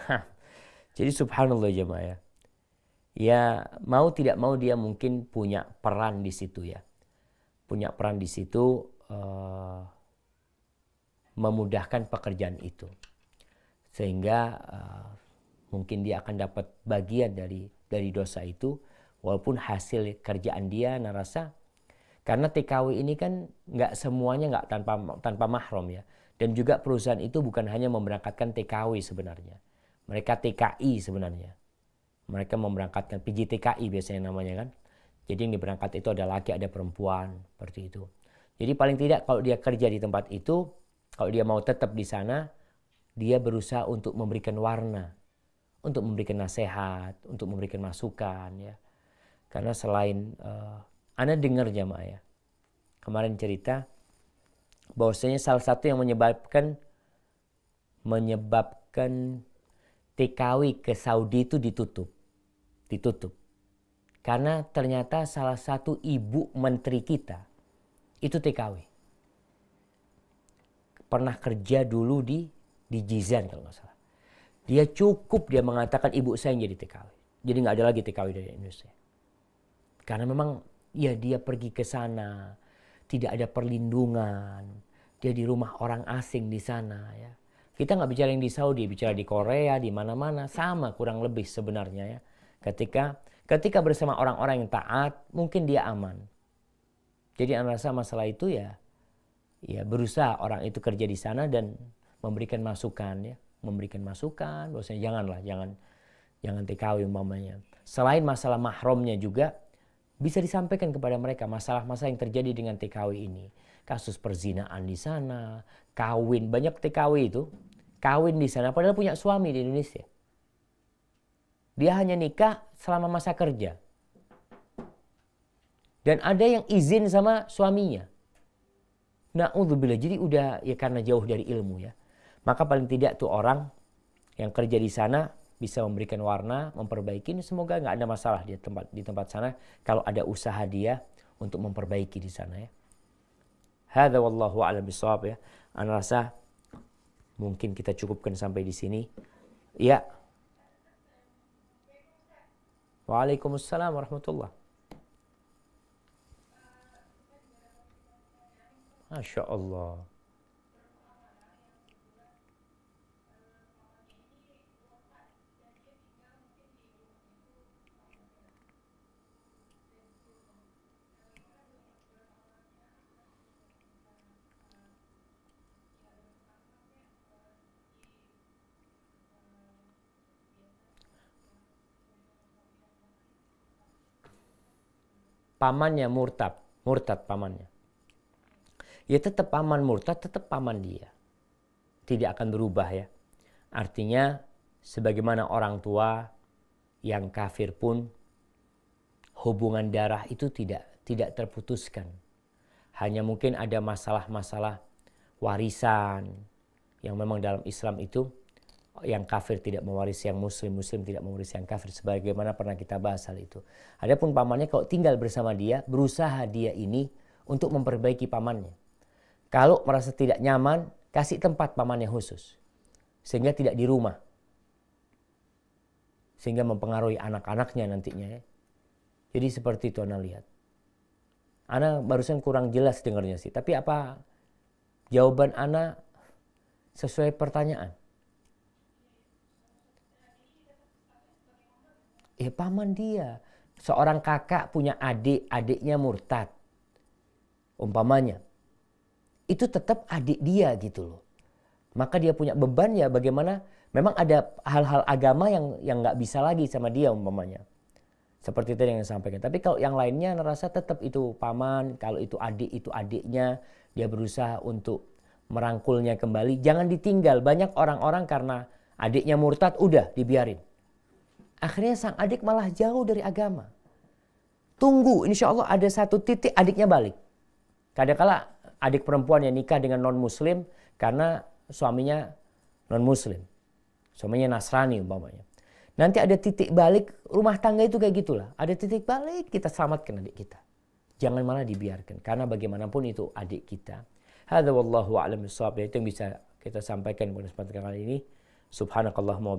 Nah. Jadi subhanallah jemaah ya. Ya mau tidak mau dia mungkin punya peran di situ ya. Punya peran di situ uh, memudahkan pekerjaan itu. Sehingga uh, mungkin dia akan dapat bagian dari dari dosa itu walaupun hasil kerjaan dia narasa karena TKW ini kan nggak semuanya nggak tanpa tanpa mahram ya dan juga perusahaan itu bukan hanya memberangkatkan TKW sebenarnya mereka TKI sebenarnya. Mereka memberangkatkan PJTKI biasanya namanya kan. Jadi yang diberangkat itu ada laki, ada perempuan, seperti itu. Jadi paling tidak kalau dia kerja di tempat itu, kalau dia mau tetap di sana, dia berusaha untuk memberikan warna, untuk memberikan nasihat, untuk memberikan masukan ya. Karena selain uh, Anda dengar jamaah ya. Kemarin cerita bahwasanya salah satu yang menyebabkan menyebabkan TKW ke Saudi itu ditutup. Ditutup. Karena ternyata salah satu ibu menteri kita itu TKW. Pernah kerja dulu di di Jizan kalau nggak salah. Dia cukup dia mengatakan ibu saya yang jadi TKW. Jadi nggak ada lagi TKW dari Indonesia. Karena memang ya dia pergi ke sana, tidak ada perlindungan, dia di rumah orang asing di sana ya kita nggak bicara yang di Saudi, bicara di Korea, di mana-mana sama kurang lebih sebenarnya ya. Ketika ketika bersama orang-orang yang taat, mungkin dia aman. Jadi anak rasa masalah itu ya ya berusaha orang itu kerja di sana dan memberikan masukan ya, memberikan masukan bahwasanya janganlah jangan jangan TKW umpamanya. Selain masalah mahromnya juga bisa disampaikan kepada mereka masalah-masalah yang terjadi dengan TKW ini kasus perzinaan di sana, kawin, banyak TKW itu, kawin di sana padahal punya suami di Indonesia. Dia hanya nikah selama masa kerja. Dan ada yang izin sama suaminya. Na'udzubillah. Jadi udah ya karena jauh dari ilmu ya. Maka paling tidak tuh orang yang kerja di sana bisa memberikan warna, memperbaiki. Semoga nggak ada masalah di tempat di tempat sana kalau ada usaha dia untuk memperbaiki di sana ya. Hada wallahu a'lam bisawab ya. Ana rasa mungkin kita cukupkan sampai di sini. Ya. Waalaikumsalam warahmatullah. Masya Allah. pamannya murtad, murtad pamannya. Ya tetap paman murtad, tetap paman dia. Tidak akan berubah ya. Artinya sebagaimana orang tua yang kafir pun hubungan darah itu tidak tidak terputuskan. Hanya mungkin ada masalah-masalah warisan yang memang dalam Islam itu yang kafir tidak mewarisi yang muslim, muslim tidak mewarisi yang kafir sebagaimana pernah kita bahas hal itu. Adapun pamannya kalau tinggal bersama dia, berusaha dia ini untuk memperbaiki pamannya. Kalau merasa tidak nyaman, kasih tempat pamannya khusus. Sehingga tidak di rumah. Sehingga mempengaruhi anak-anaknya nantinya ya. Jadi seperti itu Ana lihat. Ana barusan kurang jelas dengarnya sih, tapi apa jawaban Ana sesuai pertanyaan? Eh paman dia. Seorang kakak punya adik, adiknya murtad. Umpamanya. Itu tetap adik dia gitu loh. Maka dia punya beban ya bagaimana memang ada hal-hal agama yang yang nggak bisa lagi sama dia umpamanya. Seperti itu yang saya sampaikan. Tapi kalau yang lainnya ngerasa tetap itu paman, kalau itu adik itu adiknya, dia berusaha untuk merangkulnya kembali. Jangan ditinggal. Banyak orang-orang karena adiknya murtad udah dibiarin. Akhirnya sang adik malah jauh dari agama. Tunggu, insya Allah ada satu titik adiknya balik. Kadang-kala adik perempuan yang nikah dengan non-muslim karena suaminya non-muslim. Suaminya Nasrani umpamanya. Nanti ada titik balik, rumah tangga itu kayak gitulah. Ada titik balik, kita selamatkan adik kita. Jangan malah dibiarkan, karena bagaimanapun itu adik kita. Hadza wallahu a'lam itu yang bisa kita sampaikan pada kesempatan kali ini. Subhanakallahumma wa